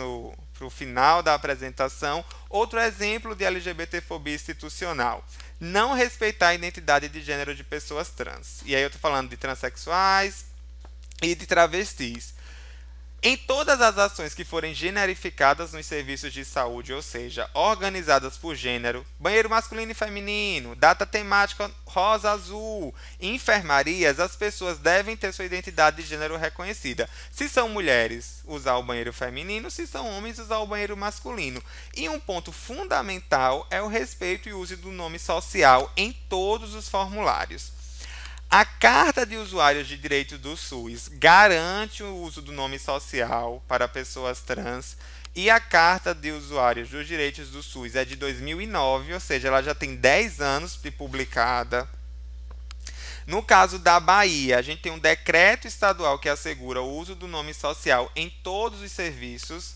Speaker 2: o final da apresentação, outro exemplo de LGBTfobia institucional. Não respeitar a identidade de gênero de pessoas trans. E aí eu estou falando de transexuais e de travestis. Em todas as ações que forem generificadas nos serviços de saúde, ou seja, organizadas por gênero, banheiro masculino e feminino, data temática rosa-azul, enfermarias, as pessoas devem ter sua identidade de gênero reconhecida. Se são mulheres, usar o banheiro feminino, se são homens, usar o banheiro masculino. E um ponto fundamental é o respeito e uso do nome social em todos os formulários. A Carta de Usuários de Direito do SUS garante o uso do nome social para pessoas trans e a Carta de Usuários dos Direitos do SUS é de 2009, ou seja, ela já tem 10 anos de publicada. No caso da Bahia, a gente tem um decreto estadual que assegura o uso do nome social em todos os serviços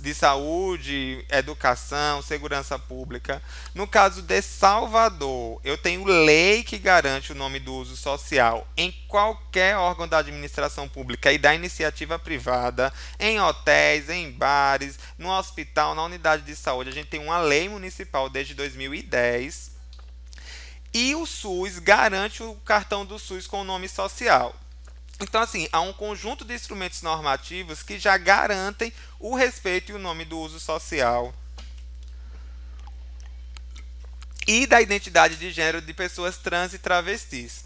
Speaker 2: de saúde, educação, segurança pública. No caso de Salvador, eu tenho lei que garante o nome do uso social em qualquer órgão da administração pública e da iniciativa privada, em hotéis, em bares, no hospital, na unidade de saúde. A gente tem uma lei municipal desde 2010. E o SUS garante o cartão do SUS com o nome social. Então, assim, há um conjunto de instrumentos normativos que já garantem o respeito e o nome do uso social e da identidade de gênero de pessoas trans e travestis.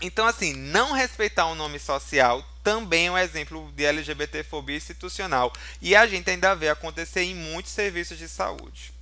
Speaker 2: Então, assim, não respeitar o um nome social também é um exemplo de LGBTfobia institucional. E a gente ainda vê acontecer em muitos serviços de saúde.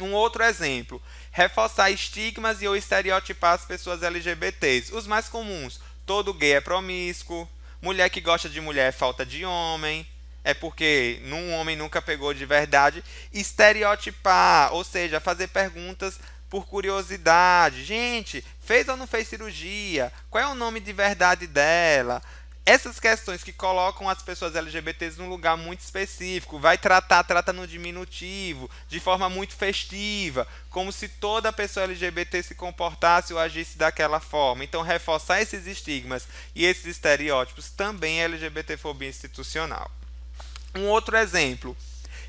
Speaker 2: Um outro exemplo, reforçar estigmas e ou estereotipar as pessoas LGBTs. Os mais comuns, todo gay é promíscuo, mulher que gosta de mulher é falta de homem, é porque num homem nunca pegou de verdade. Estereotipar, ou seja, fazer perguntas por curiosidade. Gente, fez ou não fez cirurgia? Qual é o nome de verdade dela? essas questões que colocam as pessoas LGBTs num lugar muito específico, vai tratar, trata no diminutivo, de forma muito festiva, como se toda pessoa LGBT se comportasse ou agisse daquela forma. Então, reforçar esses estigmas e esses estereótipos também é LGBTfobia institucional. Um outro exemplo,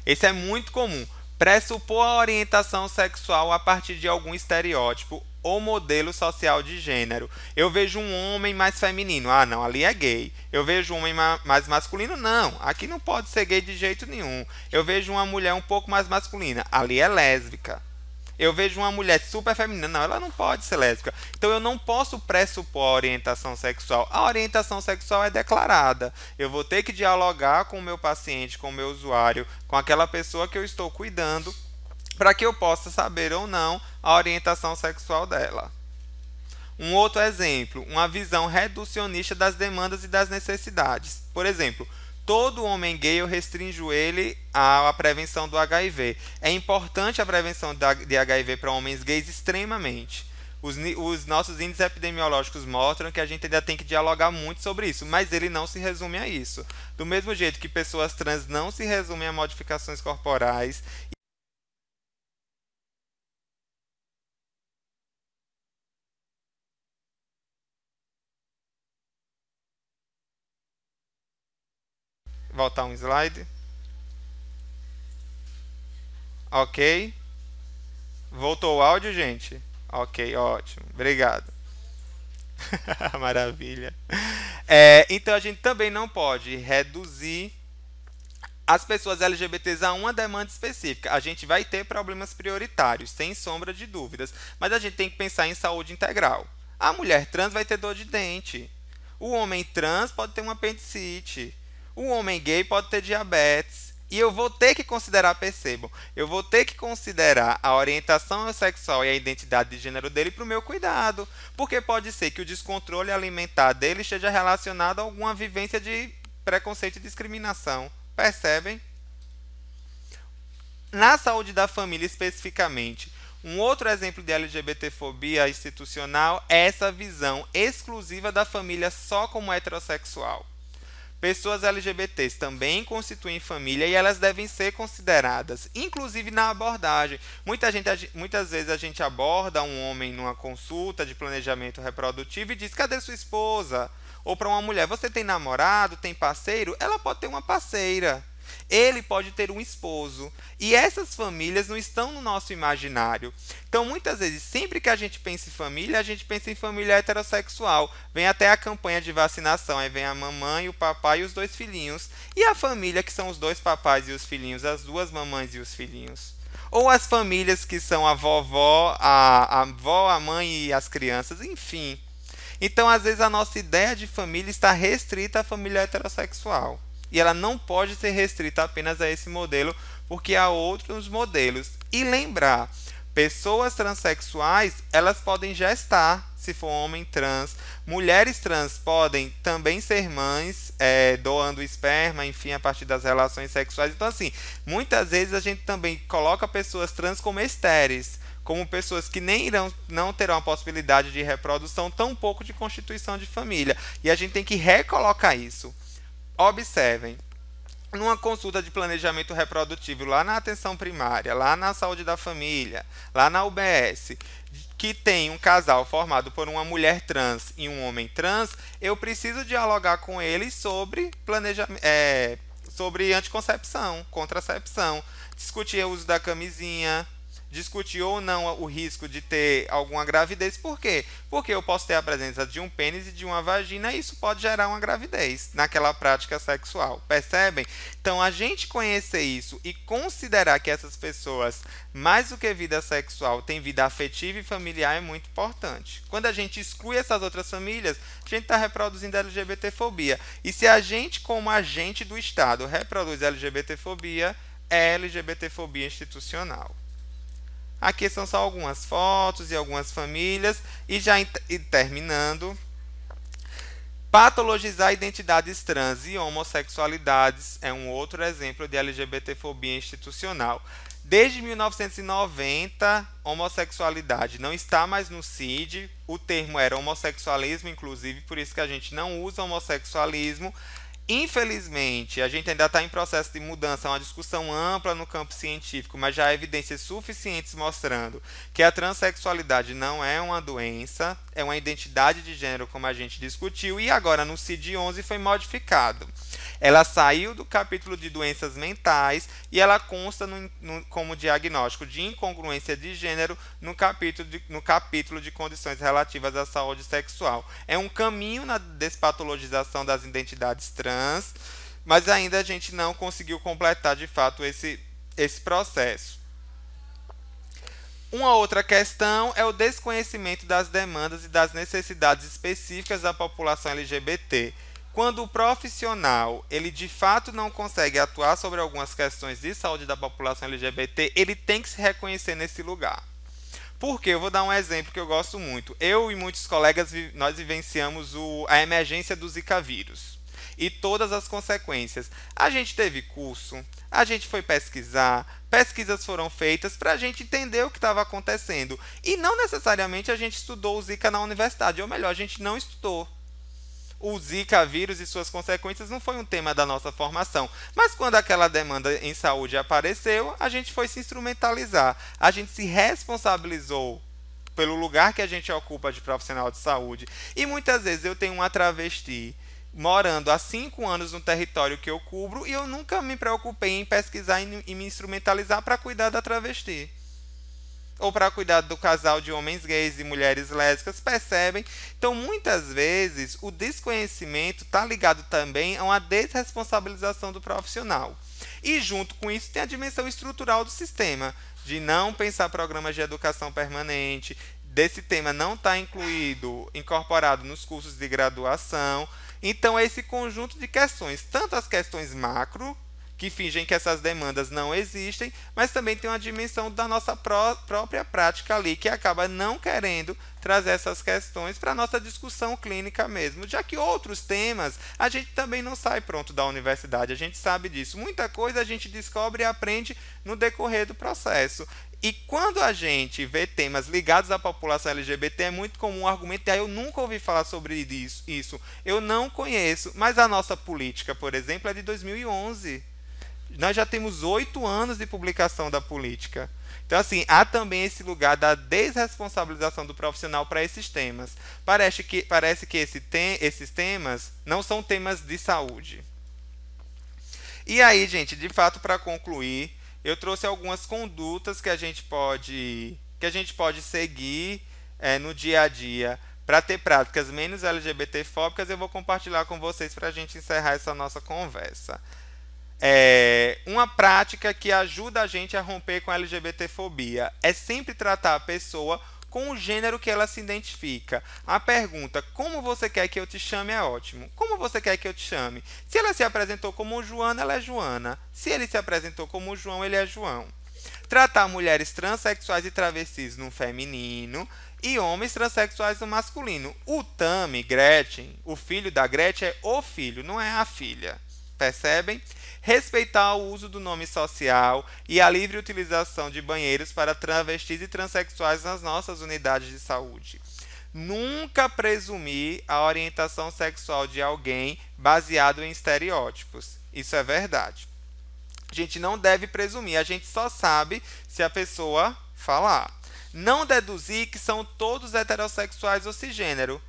Speaker 2: esse é muito comum, pressupor a orientação sexual a partir de algum estereótipo o modelo social de gênero. Eu vejo um homem mais feminino, ah não, ali é gay. Eu vejo um homem ma mais masculino, não, aqui não pode ser gay de jeito nenhum. Eu vejo uma mulher um pouco mais masculina, ali é lésbica. Eu vejo uma mulher super feminina, não, ela não pode ser lésbica. Então eu não posso pressupor a orientação sexual. A orientação sexual é declarada. Eu vou ter que dialogar com o meu paciente, com o meu usuário, com aquela pessoa que eu estou cuidando para que eu possa saber ou não a orientação sexual dela. Um outro exemplo, uma visão reducionista das demandas e das necessidades. Por exemplo, todo homem gay eu restringo ele à prevenção do HIV. É importante a prevenção de HIV para homens gays extremamente. Os, os, nossos índices epidemiológicos mostram que a gente ainda tem que dialogar muito sobre isso, mas ele não se resume a isso. Do mesmo jeito que pessoas trans não se resumem a modificações corporais. Voltar um slide. Ok. Voltou o áudio, gente? Ok, ótimo. Obrigado. Maravilha. É, então a gente também não pode reduzir as pessoas LGBTs a uma demanda específica. A gente vai ter problemas prioritários, sem sombra de dúvidas, mas a gente tem que pensar em saúde integral. A mulher trans vai ter dor de dente. O homem trans pode ter uma apendicite o homem gay pode ter diabetes. E eu vou ter que considerar, percebam, eu vou ter que considerar a orientação sexual e a identidade de gênero dele para o meu cuidado. Porque pode ser que o descontrole alimentar dele esteja relacionado a alguma vivência de preconceito e discriminação. Percebem? Na saúde da família especificamente, um outro exemplo de LGBTfobia institucional é essa visão exclusiva da família só como heterossexual. Pessoas LGBTs também constituem família e elas devem ser consideradas, inclusive na abordagem. Muita gente, muitas vezes a gente aborda um homem numa consulta de planejamento reprodutivo e diz: cadê sua esposa? Ou para uma mulher: você tem namorado, tem parceiro? Ela pode ter uma parceira ele pode ter um esposo. E essas famílias não estão no nosso imaginário. Então, muitas vezes, sempre que a gente pensa em família, a gente pensa em família heterossexual. Vem até a campanha de vacinação, aí vem a mamãe, o papai e os dois filhinhos. E a família, que são os dois papais e os filhinhos, as duas mamães e os filhinhos. Ou as famílias que são a vovó, a, a avó, a mãe e as crianças, enfim. Então, às vezes, a nossa ideia de família está restrita à família heterossexual e ela não pode ser restrita apenas a esse modelo, porque há outros modelos. E lembrar, pessoas transexuais, elas podem estar, se for homem trans. Mulheres trans podem também ser mães, é, doando esperma, enfim, a partir das relações sexuais. Então, assim, muitas vezes a gente também coloca pessoas trans como estéreis como pessoas que nem irão, não terão a possibilidade de reprodução, tampouco de constituição de família. E a gente tem que recolocar isso. Observem, numa consulta de planejamento reprodutivo lá na atenção primária, lá na saúde da família, lá na UBS, que tem um casal formado por uma mulher trans e um homem trans, eu preciso dialogar com eles sobre planejamento. É, sobre anticoncepção, contracepção, discutir o uso da camisinha, discutir ou não o risco de ter alguma gravidez. Por quê? Porque eu posso ter a presença de um pênis e de uma vagina e isso pode gerar uma gravidez naquela prática sexual. Percebem? Então, a gente conhecer isso e considerar que essas pessoas, mais do que vida sexual, têm vida afetiva e familiar é muito importante. Quando a gente exclui essas outras famílias, a gente está reproduzindo LGBTfobia. E se a gente, como agente do Estado, reproduz LGBTfobia, é LGBTfobia institucional. Aqui são só algumas fotos e algumas famílias. E já e terminando, Patologizar identidades trans e homossexualidades é um outro exemplo de LGBTfobia institucional. Desde 1990, homossexualidade não está mais no CID. O termo era homossexualismo, inclusive, por isso que a gente não usa homossexualismo. Infelizmente, a gente ainda está em processo de mudança, é uma discussão ampla no campo científico, mas já há evidências suficientes mostrando que a transexualidade não é uma doença, é uma identidade de gênero, como a gente discutiu, e agora no CID-11 foi modificado. Ela saiu do capítulo de doenças mentais e ela consta no, no, como diagnóstico de incongruência de gênero no capítulo de, no capítulo de condições relativas à saúde sexual. É um caminho na despatologização das identidades trans, mas ainda a gente não conseguiu completar de fato esse, esse processo. Uma outra questão é o desconhecimento das demandas e das necessidades específicas da população LGBT. Quando o profissional, ele de fato não consegue atuar sobre algumas questões de saúde da população LGBT, ele tem que se reconhecer nesse lugar. Porque eu vou dar um exemplo que eu gosto muito. Eu e muitos colegas nós vivenciamos o, a emergência do Zika vírus e todas as consequências. A gente teve curso, a gente foi pesquisar, pesquisas foram feitas para a gente entender o que estava acontecendo. E não necessariamente a gente estudou o Zika na universidade, ou melhor, a gente não estudou o Zika vírus e suas consequências não foi um tema da nossa formação. Mas quando aquela demanda em saúde apareceu, a gente foi se instrumentalizar, a gente se responsabilizou pelo lugar que a gente ocupa de profissional de saúde. E muitas vezes eu tenho uma travesti morando há cinco anos no território que eu cubro e eu nunca me preocupei em pesquisar e me instrumentalizar para cuidar da travesti. Ou para cuidar do casal de homens gays e mulheres lésbicas, percebem? Então, muitas vezes, o desconhecimento está ligado também a uma desresponsabilização do profissional. E, junto com isso, tem a dimensão estrutural do sistema, de não pensar programas de educação permanente, desse tema não está incluído, incorporado nos cursos de graduação, então, é esse conjunto de questões, tanto as questões macro, que fingem que essas demandas não existem, mas também tem uma dimensão da nossa pró própria prática ali, que acaba não querendo trazer essas questões para a nossa discussão clínica mesmo, já que outros temas a gente também não sai pronto da universidade, a gente sabe disso. Muita coisa a gente descobre e aprende no decorrer do processo. E quando a gente vê temas ligados à população LGBT, é muito comum argumento aí eu nunca ouvi falar sobre isso, isso, eu não conheço. Mas a nossa política, por exemplo, é de 2011. Nós já temos oito anos de publicação da política. Então, assim, há também esse lugar da desresponsabilização do profissional para esses temas. Parece que, parece que esse tem, esses temas não são temas de saúde. E aí, gente, de fato, para concluir, eu trouxe algumas condutas que a gente pode que a gente pode seguir é, no dia a dia para ter práticas menos LGBTfóbicas. Eu vou compartilhar com vocês para a gente encerrar essa nossa conversa. É, uma prática que ajuda a gente a romper com a LGBTfobia é sempre tratar a pessoa com o gênero que ela se identifica. A pergunta como você quer que eu te chame é ótimo. Como você quer que eu te chame? Se ela se apresentou como Joana, ela é Joana. Se ele se apresentou como João, ele é João. Tratar mulheres transexuais e travestis no feminino e homens transexuais no masculino. O Tami, Gretchen, o filho da Gretchen é o filho, não é a filha percebem? Respeitar o uso do nome social e a livre utilização de banheiros para travestis e transexuais nas nossas unidades de saúde. Nunca presumir a orientação sexual de alguém baseado em estereótipos. Isso é verdade. A gente não deve presumir, a gente só sabe se a pessoa falar. Não deduzir que são todos heterossexuais ou cisgênero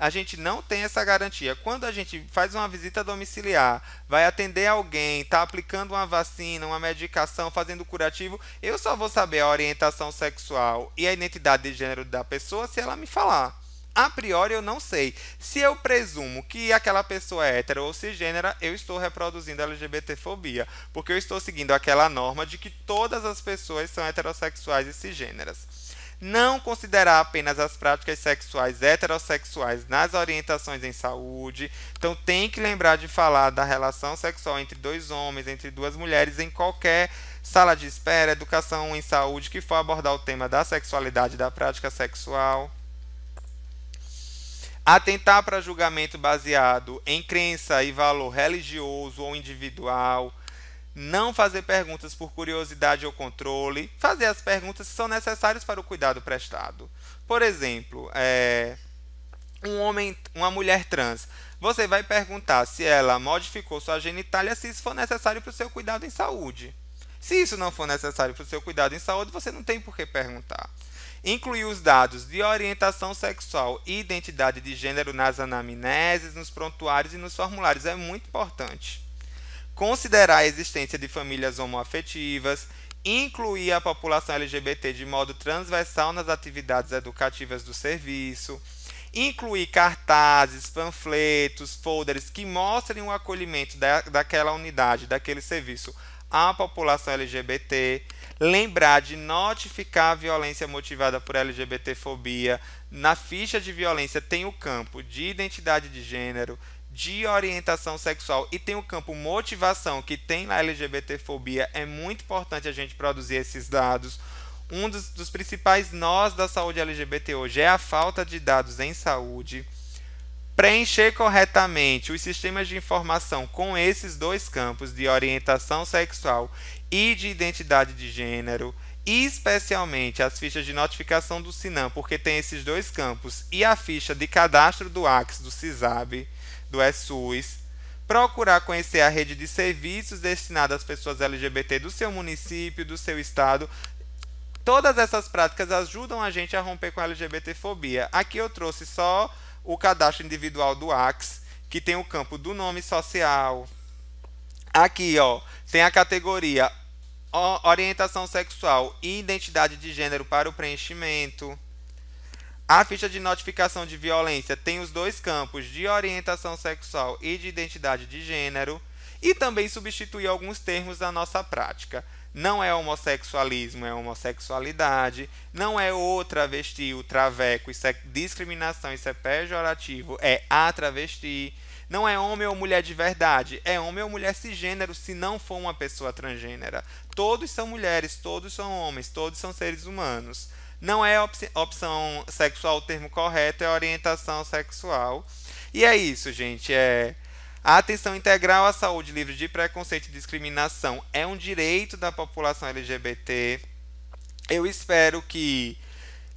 Speaker 2: a gente não tem essa garantia. Quando a gente faz uma visita domiciliar, vai atender alguém, está aplicando uma vacina, uma medicação, fazendo curativo, eu só vou saber a orientação sexual e a identidade de gênero da pessoa se ela me falar. A priori eu não sei. Se eu presumo que aquela pessoa é hétero ou cisgênera, eu estou reproduzindo LGBTfobia, porque eu estou seguindo aquela norma de que todas as pessoas são heterossexuais e cisgêneras não considerar apenas as práticas sexuais heterossexuais nas orientações em saúde. Então, tem que lembrar de falar da relação sexual entre dois homens, entre duas mulheres, em qualquer sala de espera, educação em saúde, que for abordar o tema da sexualidade, da prática sexual. Atentar para julgamento baseado em crença e valor religioso ou individual não fazer perguntas por curiosidade ou controle, fazer as perguntas que são necessárias para o cuidado prestado. Por exemplo, é, um homem, uma mulher trans, você vai perguntar se ela modificou sua genitália se isso for necessário para o seu cuidado em saúde. Se isso não for necessário para o seu cuidado em saúde, você não tem por que perguntar. Incluir os dados de orientação sexual e identidade de gênero nas anamneses, nos prontuários e nos formulários é muito importante considerar a existência de famílias homoafetivas, incluir a população LGBT de modo transversal nas atividades educativas do serviço, incluir cartazes, panfletos, folders que mostrem o acolhimento da, daquela unidade, daquele serviço à população LGBT, lembrar de notificar a violência motivada por LGBTfobia. Na ficha de violência tem o campo de identidade de gênero, de orientação sexual e tem o campo motivação, que tem na LGBTfobia, é muito importante a gente produzir esses dados. Um dos, dos principais nós da saúde LGBT hoje é a falta de dados em saúde. Preencher corretamente os sistemas de informação com esses dois campos de orientação sexual e de identidade de gênero especialmente as fichas de notificação do SINAM, porque tem esses dois campos, e a ficha de cadastro do AX, do CISAB, do ESUS, procurar conhecer a rede de serviços destinada às pessoas LGBT do seu município, do seu estado. Todas essas práticas ajudam a gente a romper com a LGBTfobia. Aqui eu trouxe só o cadastro individual do AX, que tem o campo do nome social. Aqui, ó, tem a categoria orientação sexual e identidade de gênero para o preenchimento. A ficha de notificação de violência tem os dois campos de orientação sexual e de identidade de gênero e também substitui alguns termos da nossa prática. Não é homossexualismo, é homossexualidade. Não é o travesti, o traveco, isso é discriminação, isso é pejorativo, é a travesti. Não é homem ou mulher de verdade, é homem ou mulher cisgênero se não for uma pessoa transgênera. Todos são mulheres, todos são homens, todos são seres humanos. Não é op opção sexual o termo correto, é orientação sexual. E é isso, gente. É... A atenção integral à saúde livre de preconceito e discriminação é um direito da população LGBT. Eu espero que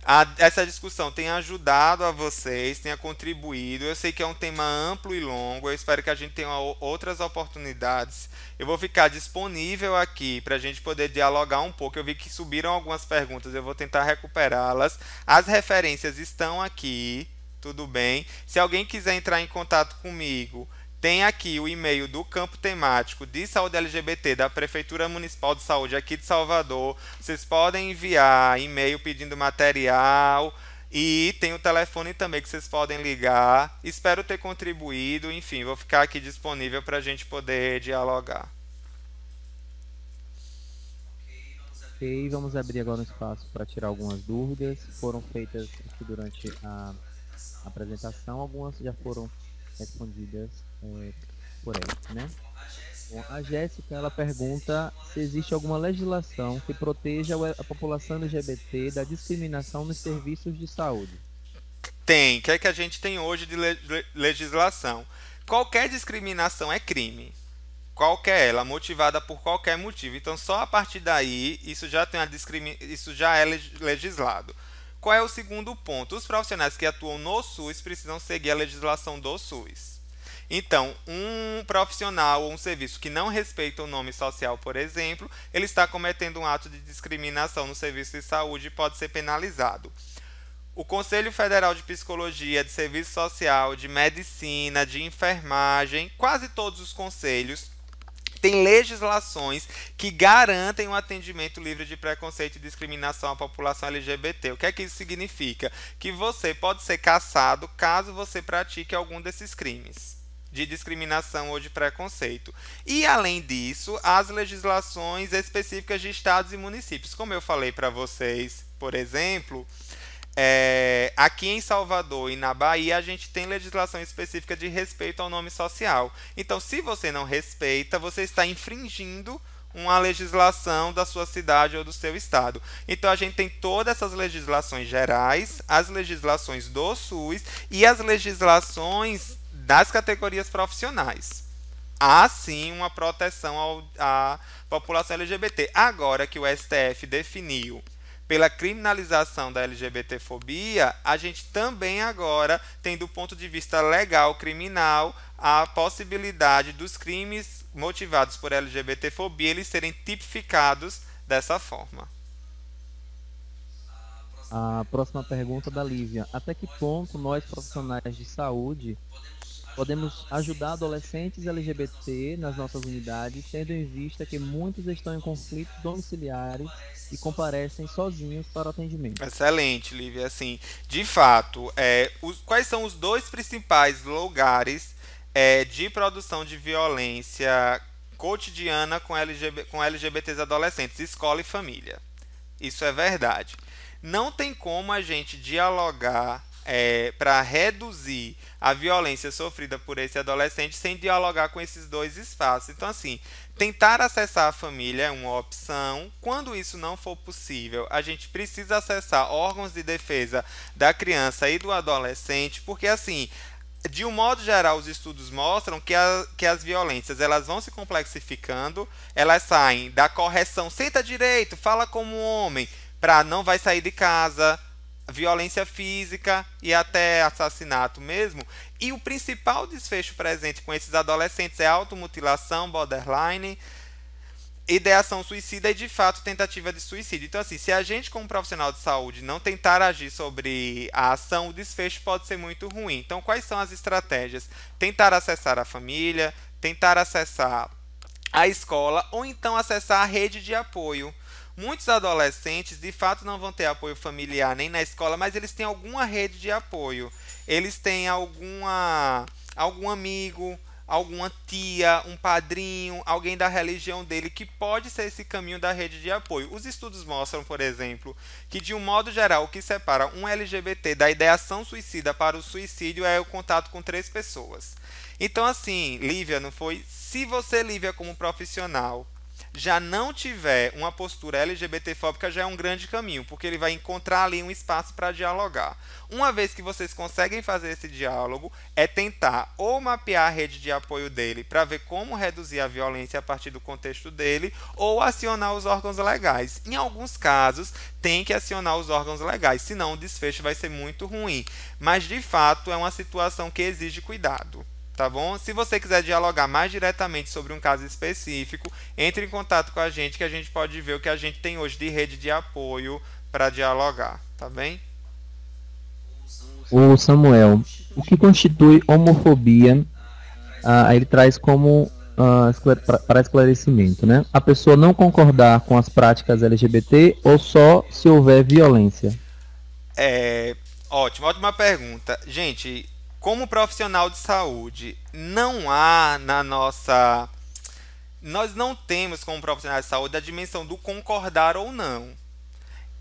Speaker 2: a, essa discussão tem ajudado a vocês, tenha contribuído. Eu sei que é um tema amplo e longo. Eu espero que a gente tenha outras oportunidades. Eu vou ficar disponível aqui para a gente poder dialogar um pouco. Eu vi que subiram algumas perguntas, eu vou tentar recuperá-las. As referências estão aqui, tudo bem. Se alguém quiser entrar em contato comigo, tem aqui o e-mail do campo temático de saúde LGBT da Prefeitura Municipal de Saúde aqui de Salvador. Vocês podem enviar e-mail pedindo material. E tem o telefone também que vocês podem ligar. Espero ter contribuído. Enfim, vou ficar aqui disponível para a gente poder dialogar.
Speaker 1: Ok, vamos abrir agora um espaço para tirar algumas dúvidas. Foram feitas aqui durante a apresentação, algumas já foram respondidas com por aí, né? a Jéssica ela pergunta se existe alguma legislação que proteja a população LGBT da discriminação nos serviços de saúde.
Speaker 2: Tem, que é que a gente tem hoje de legislação. Qualquer discriminação é crime. Qualquer ela, é motivada por qualquer motivo. Então só a partir daí isso já tem a isso já é legislado. Qual é o segundo ponto? Os profissionais que atuam no SUS precisam seguir a legislação do SUS. Então, um profissional ou um serviço que não respeita o nome social, por exemplo, ele está cometendo um ato de discriminação no serviço de saúde e pode ser penalizado. O Conselho Federal de Psicologia, de Serviço Social, de Medicina, de Enfermagem, quase todos os conselhos têm legislações que garantem um atendimento livre de preconceito e discriminação à população LGBT. O que é que isso significa? Que você pode ser caçado caso você pratique algum desses crimes de discriminação ou de preconceito. E, além disso, as legislações específicas de estados e municípios. Como eu falei para vocês, por exemplo, é, aqui em Salvador e na Bahia a gente tem legislação específica de respeito ao nome social. Então, se você não respeita, você está infringindo uma legislação da sua cidade ou do seu estado. Então a gente tem todas essas legislações gerais, as legislações do SUS e as legislações das categorias profissionais. Há sim uma proteção ao, à população LGBT. Agora que o STF definiu pela criminalização da LGBTfobia, a gente também agora tem do ponto de vista legal, criminal, a possibilidade dos crimes motivados por LGBTfobia eles serem tipificados dessa forma.
Speaker 1: A próxima pergunta da Lívia. Até que ponto nós, profissionais de saúde, Podemos ajudar adolescentes LGBT nas nossas unidades, tendo em vista que muitos estão em conflitos domiciliares e comparecem sozinhos para o atendimento.
Speaker 2: Excelente, Lívia. Assim, de fato, é, os, quais são os dois principais lugares é, de produção de violência cotidiana com, com LGBTs adolescentes? Escola e família. Isso é verdade. Não tem como a gente dialogar é, para reduzir a violência sofrida por esse adolescente sem dialogar com esses dois espaços. Então, assim, tentar acessar a família é uma opção. Quando isso não for possível, a gente precisa acessar órgãos de defesa da criança e do adolescente, porque, assim, de um modo geral, os estudos mostram que, a, que as violências elas vão se complexificando, elas saem da correção, senta direito, fala como um homem, para não vai sair de casa violência física e até assassinato mesmo. E o principal desfecho presente com esses adolescentes é automutilação, borderline, ideação suicida e, de fato, tentativa de suicídio. Então, assim, se a gente, como profissional de saúde, não tentar agir sobre a ação, o desfecho pode ser muito ruim. Então, quais são as estratégias? Tentar acessar a família, tentar acessar a escola ou então acessar a rede de apoio Muitos adolescentes, de fato, não vão ter apoio familiar nem na escola, mas eles têm alguma rede de apoio. Eles têm alguma algum amigo, alguma tia, um padrinho, alguém da religião dele que pode ser esse caminho da rede de apoio. Os estudos mostram, por exemplo, que de um modo geral o que separa um LGBT da ideação suicida para o suicídio é o contato com três pessoas. Então assim, Lívia, não foi se você Lívia como profissional já não tiver uma postura LGBTfóbica, já é um grande caminho, porque ele vai encontrar ali um espaço para dialogar. Uma vez que vocês conseguem fazer esse diálogo, é tentar ou mapear a rede de apoio dele para ver como reduzir a violência a partir do contexto dele, ou acionar os órgãos legais. Em alguns casos, tem que acionar os órgãos legais, senão o desfecho vai ser muito ruim. Mas de fato, é uma situação que exige cuidado tá bom? Se você quiser dialogar mais diretamente sobre um caso específico, entre em contato com a gente que a gente pode ver o que a gente tem hoje de rede de apoio para dialogar, tá bem? O
Speaker 1: Samuel, o que constitui homofobia? Ah, ele traz como ah, para esclarecimento, né? A pessoa não concordar com as práticas LGBT ou só se houver violência?
Speaker 2: É, ótimo, ótima pergunta. Gente, como profissional de saúde, não há na nossa. Nós não temos como profissional de saúde a dimensão do concordar ou não.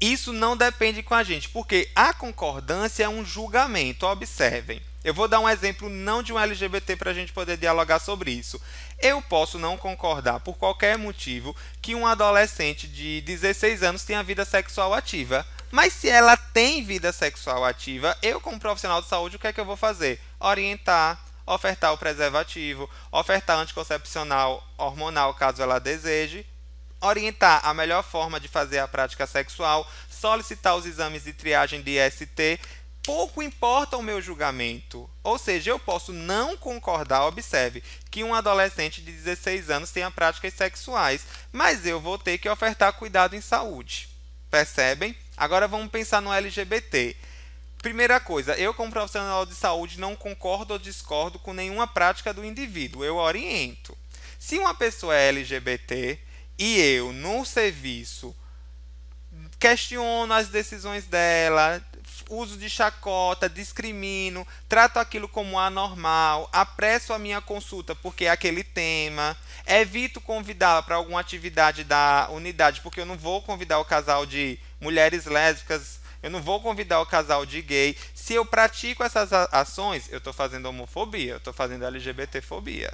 Speaker 2: Isso não depende com a gente, porque a concordância é um julgamento, observem. Eu vou dar um exemplo não de um LGBT para a gente poder dialogar sobre isso. Eu posso não concordar, por qualquer motivo, que um adolescente de 16 anos tenha vida sexual ativa. Mas se ela tem vida sexual ativa, eu, como profissional de saúde, o que é que eu vou fazer? Orientar, ofertar o preservativo, ofertar anticoncepcional hormonal, caso ela deseje, orientar a melhor forma de fazer a prática sexual, solicitar os exames de triagem de IST. Pouco importa o meu julgamento. Ou seja, eu posso não concordar, observe, que um adolescente de 16 anos tenha práticas sexuais, mas eu vou ter que ofertar cuidado em saúde. Percebem? Agora vamos pensar no LGBT. Primeira coisa, eu como profissional de saúde não concordo ou discordo com nenhuma prática do indivíduo, eu oriento. Se uma pessoa é LGBT e eu no serviço questiono as decisões dela, uso de chacota, discrimino, trato aquilo como anormal, apresso a minha consulta porque é aquele tema, evito convidá-la para alguma atividade da unidade porque eu não vou convidar o casal de mulheres lésbicas. Eu não vou convidar o casal de gay. Se eu pratico essas ações, eu estou fazendo homofobia, eu estou fazendo LGBTfobia.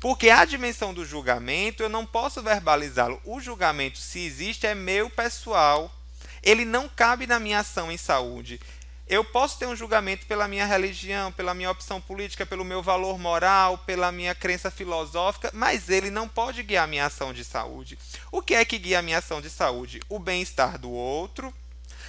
Speaker 2: Porque a dimensão do julgamento, eu não posso verbalizá-lo. O julgamento, se existe, é meu pessoal. Ele não cabe na minha ação em saúde. Eu posso ter um julgamento pela minha religião, pela minha opção política, pelo meu valor moral, pela minha crença filosófica, mas ele não pode guiar minha ação de saúde. O que é que guia minha ação de saúde? O bem-estar do outro,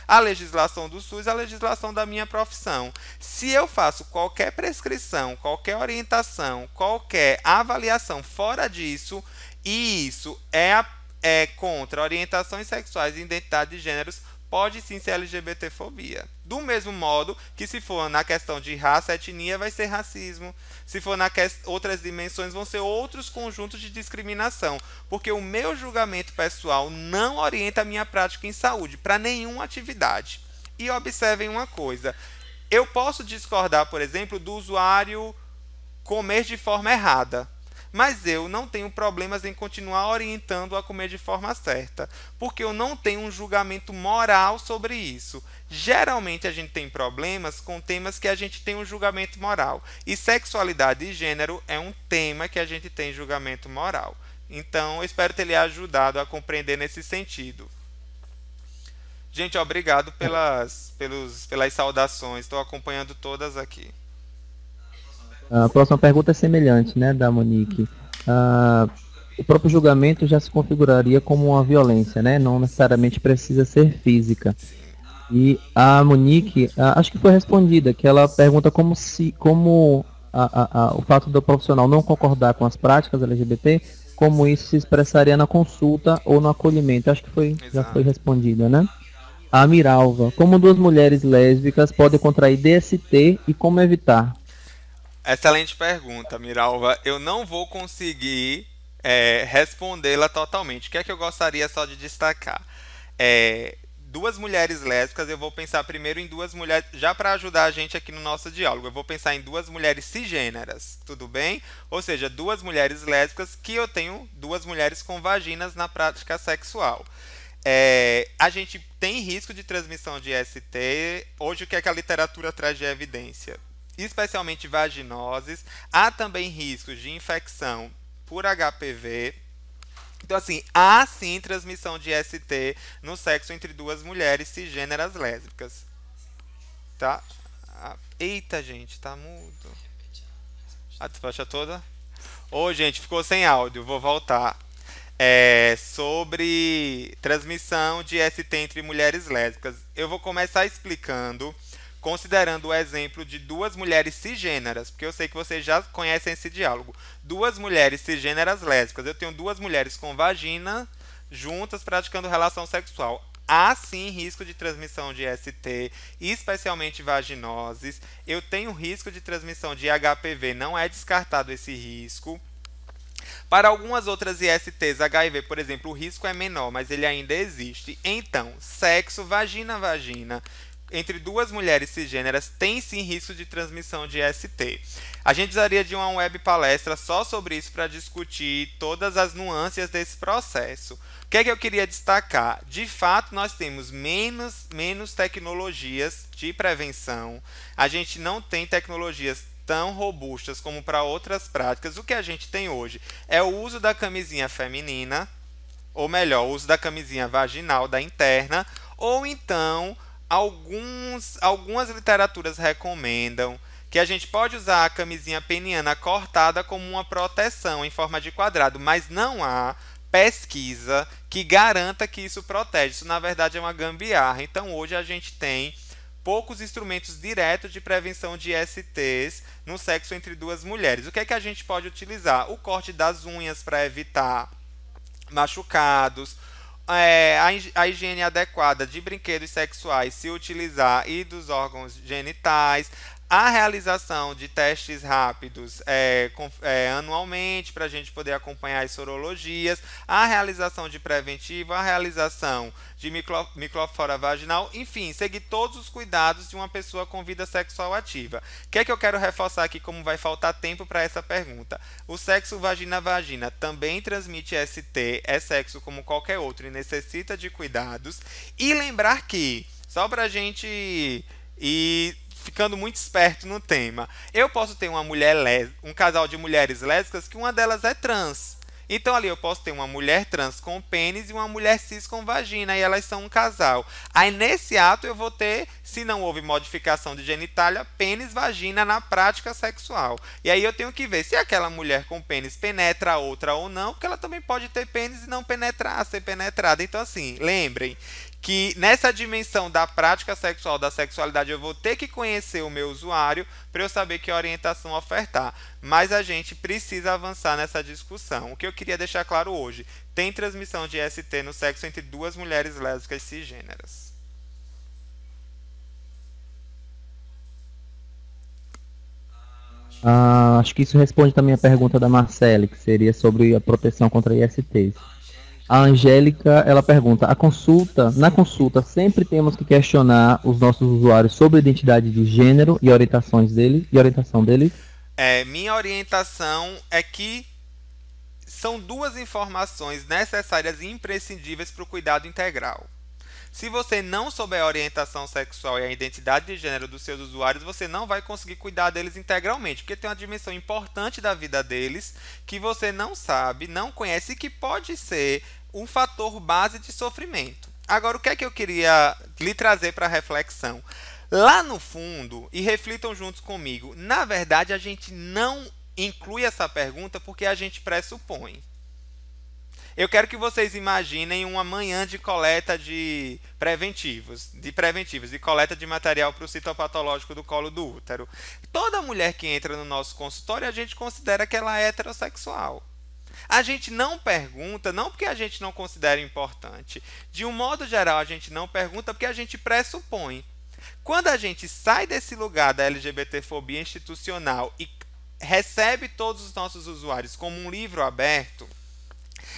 Speaker 2: a legislação do SUS, a legislação da minha profissão. Se eu faço qualquer prescrição, qualquer orientação, qualquer avaliação fora disso, e isso é, é contra orientações sexuais e identidade de gêneros, pode sim ser LGBTfobia. Do mesmo modo que se for na questão de raça, etnia, vai ser racismo. Se for na que... outras dimensões, vão ser outros conjuntos de discriminação. Porque o meu julgamento pessoal não orienta a minha prática em saúde para nenhuma atividade. E observem uma coisa. Eu posso discordar, por exemplo, do usuário comer de forma errada mas eu não tenho problemas em continuar orientando a comer de forma certa, porque eu não tenho um julgamento moral sobre isso. Geralmente a gente tem problemas com temas que a gente tem um julgamento moral. E sexualidade e gênero é um tema que a gente tem julgamento moral. Então, eu espero ter lhe ajudado a compreender nesse sentido. Gente, obrigado pelas, pelos, pelas saudações. Estou acompanhando todas aqui.
Speaker 1: A próxima pergunta é semelhante, né, da Monique. Ah, o próprio julgamento já se configuraria como uma violência, né? Não necessariamente precisa ser física. Sim. E a Monique, acho que foi respondida, que ela pergunta como se, como a, a, o fato do profissional não concordar com as práticas LGBT, como isso se expressaria na consulta ou no acolhimento. Acho que foi, Exato. já foi respondida, né? A Miralva, como duas mulheres lésbicas podem contrair DST e como evitar?
Speaker 2: Excelente pergunta, Miralva. Eu não vou conseguir é, respondê-la totalmente. O que é que eu gostaria só de destacar? É, duas mulheres lésbicas, eu vou pensar primeiro em duas mulheres, já para ajudar a gente aqui no nosso diálogo, eu vou pensar em duas mulheres cisgêneras, tudo bem? Ou seja, duas mulheres lésbicas que eu tenho duas mulheres com vaginas na prática sexual. É, a gente tem risco de transmissão de ST. Hoje, o que, é que a literatura traz de evidência? Especialmente vaginoses. Há também riscos de infecção por HPV então, assim, há sim transmissão de ST no sexo entre duas mulheres cisgêneras lésbicas. Tá? Ah, eita, gente, tá mudo. A despacha toda? Ô, gente, ficou sem áudio, vou voltar. É, sobre transmissão de ST entre mulheres lésbicas. Eu vou começar explicando considerando o exemplo de duas mulheres cisgêneras, porque eu sei que vocês já conhecem esse diálogo. Duas mulheres cisgêneras lésbicas. Eu tenho duas mulheres com vagina juntas praticando relação sexual. Há sim risco de transmissão de ST, especialmente vaginoses. Eu tenho risco de transmissão de HPV, não é descartado esse risco. Para algumas outras ISTs, HIV, por exemplo, o risco é menor, mas ele ainda existe. Então, sexo vagina-vagina entre duas mulheres cisgêneras tem sim risco de transmissão de ST. A gente precisaria de uma web palestra só sobre isso para discutir todas as nuances desse processo. O que é que eu queria destacar? De fato, nós temos menos, menos tecnologias de prevenção, a gente não tem tecnologias tão robustas como para outras práticas. O que a gente tem hoje é o uso da camisinha feminina, ou melhor, o uso da camisinha vaginal, da interna, ou então alguns, algumas literaturas recomendam que a gente pode usar a camisinha peniana cortada como uma proteção em forma de quadrado, mas não há pesquisa que garanta que isso protege. Isso, na verdade, é uma gambiarra. Então, hoje a gente tem poucos instrumentos diretos de prevenção de STs no sexo entre duas mulheres. O que é que a gente pode utilizar? O corte das unhas para evitar machucados, é, a, higiene adequada de brinquedos sexuais se utilizar e dos órgãos genitais, a realização de testes rápidos é, com, é, anualmente para a gente poder acompanhar as sorologias, a realização de preventivo, a realização de micro, microflora vaginal, enfim, seguir todos os cuidados de uma pessoa com vida sexual ativa. O que é que eu quero reforçar aqui como vai faltar tempo para essa pergunta? O sexo vagina-vagina também transmite ST, é sexo como qualquer outro e necessita de cuidados. E lembrar que, só para a gente e ficando muito esperto no tema. Eu posso ter uma mulher um casal de mulheres lésbicas que uma delas é trans. Então ali eu posso ter uma mulher trans com pênis e uma mulher cis com vagina e elas são um casal. Aí nesse ato eu vou ter, se não houve modificação de genitália, pênis vagina na prática sexual. E aí eu tenho que ver se aquela mulher com pênis penetra a outra ou não, porque ela também pode ter pênis e não penetrar, ser penetrada. Então assim, lembrem que nessa dimensão da prática sexual, da sexualidade, eu vou ter que conhecer o meu usuário para eu saber que orientação ofertar. Mas a gente precisa avançar nessa discussão. O que eu queria deixar claro hoje: tem transmissão de ST no sexo entre duas mulheres lésbicas cisgêneras.
Speaker 1: Ah, acho que isso responde também a pergunta da Marcele, que seria sobre a proteção contra ISTs. A Angélica, ela pergunta: a consulta, na consulta, sempre temos que questionar os nossos usuários sobre a identidade de gênero e orientações dele e orientação dele.
Speaker 2: É, minha orientação é que são duas informações necessárias e imprescindíveis para o cuidado integral. Se você não souber a orientação sexual e a identidade de gênero dos seus usuários, você não vai conseguir cuidar deles integralmente, porque tem uma dimensão importante da vida deles que você não sabe, não conhece e que pode ser um fator base de sofrimento. Agora, o que é que eu queria lhe trazer para reflexão? Lá no fundo, e reflitam juntos comigo, na verdade a gente não inclui essa pergunta porque a gente pressupõe. Eu quero que vocês imaginem uma manhã de coleta de preventivos, de preventivos, de coleta de material para o citopatológico do colo do útero. Toda mulher que entra no nosso consultório, a gente considera que ela é heterossexual. A gente não pergunta, não porque a gente não considera importante. De um modo geral, a gente não pergunta porque a gente pressupõe. Quando a gente sai desse lugar da LGBTfobia institucional e recebe todos os nossos usuários como um livro aberto,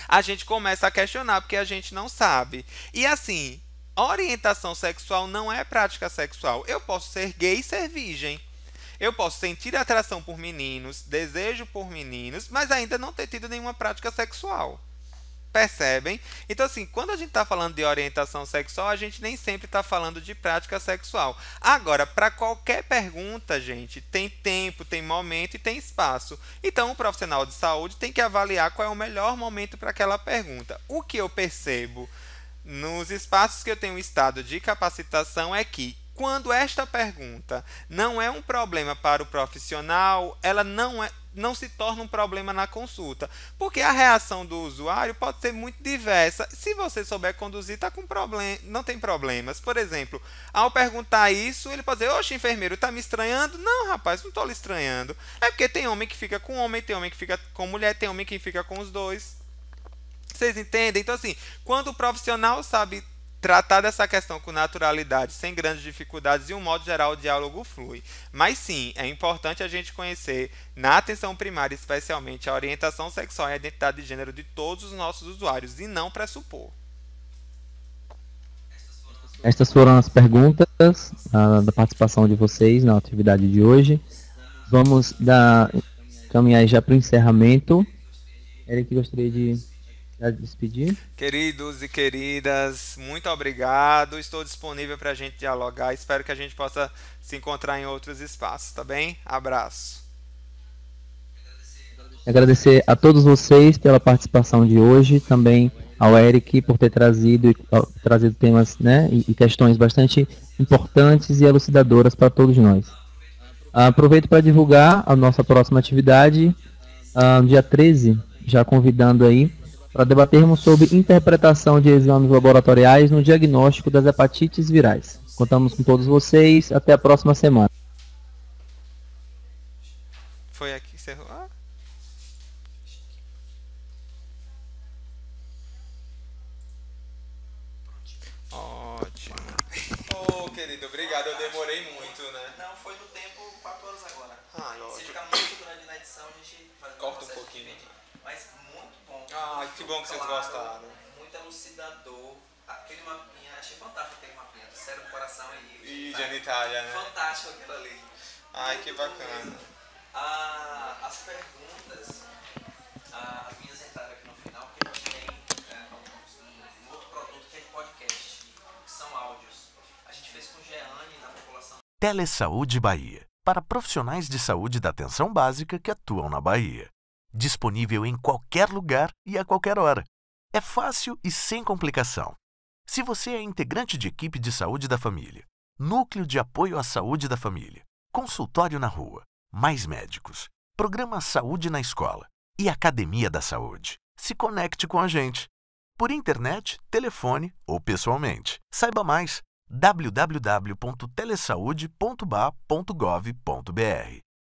Speaker 2: a gente começa a questionar porque a gente não sabe. E assim, orientação sexual não é prática sexual. Eu posso ser gay e ser virgem. Eu posso sentir atração por meninos, desejo por meninos, mas ainda não ter tido nenhuma prática sexual. Percebem? Então, assim, quando a gente está falando de orientação sexual, a gente nem sempre está falando de prática sexual. Agora, para qualquer pergunta, gente, tem tempo, tem momento e tem espaço. Então, o profissional de saúde tem que avaliar qual é o melhor momento para aquela pergunta. O que eu percebo nos espaços que eu tenho estado de capacitação é que quando esta pergunta não é um problema para o profissional, ela não, é, não se torna um problema na consulta, porque a reação do usuário pode ser muito diversa. Se você souber conduzir, tá com problema, não tem problemas. Por exemplo, ao perguntar isso, ele pode dizer: "Oxe, enfermeiro, tá me estranhando?" "Não, rapaz, não estou lhe estranhando." É porque tem homem que fica com homem, tem homem que fica com mulher, tem homem que fica com os dois. Vocês entendem? Então assim, quando o profissional sabe tratar dessa questão com naturalidade, sem grandes dificuldades e, um modo geral, o diálogo flui. Mas sim, é importante a gente conhecer, na atenção primária especialmente, a orientação sexual e a identidade de gênero de todos os nossos usuários e não pressupor.
Speaker 1: Estas foram as perguntas a, ah, da participação de vocês na atividade de hoje. Vamos dar, caminhar já para o encerramento. Eric, gostaria de despedir.
Speaker 2: Queridos e queridas, muito obrigado. Estou disponível para a gente dialogar. Espero que a gente possa se encontrar em outros espaços, tá bem? Abraço.
Speaker 1: Agradecer a todos vocês pela participação de hoje, também ao Eric por ter trazido, trazido temas né, e questões bastante importantes e elucidadoras para todos nós. Ah, aproveito para divulgar a nossa próxima atividade, ah, dia 13, já convidando aí para debatermos sobre interpretação de exames laboratoriais no diagnóstico das hepatites virais. Contamos com todos vocês, até a próxima semana.
Speaker 2: Foi aqui, encerrou. bom que claro, vocês gostaram. Muito elucidador.
Speaker 1: Aquele mapinha, achei fantástico aquele mapinha
Speaker 2: do cérebro, coração e... E tá? genitália, né? Fantástico aquilo ali. Ai, muito que bacana. Ah, as perguntas, ah, as minhas entraram aqui no final,
Speaker 1: porque a gente tem é, um, um, outro produto que é podcast, que são áudios. A gente fez com o Jeane, na população... Telesaúde Bahia. Para profissionais de saúde da atenção básica que atuam na Bahia disponível em qualquer lugar e a qualquer hora. É fácil e sem complicação. Se você é integrante de equipe de saúde da família, núcleo de apoio à saúde da família, consultório na rua, mais médicos, programa Saúde na Escola e Academia da Saúde, se conecte com a gente. Por internet, telefone ou pessoalmente. Saiba mais www.telesaude.ba.gov.br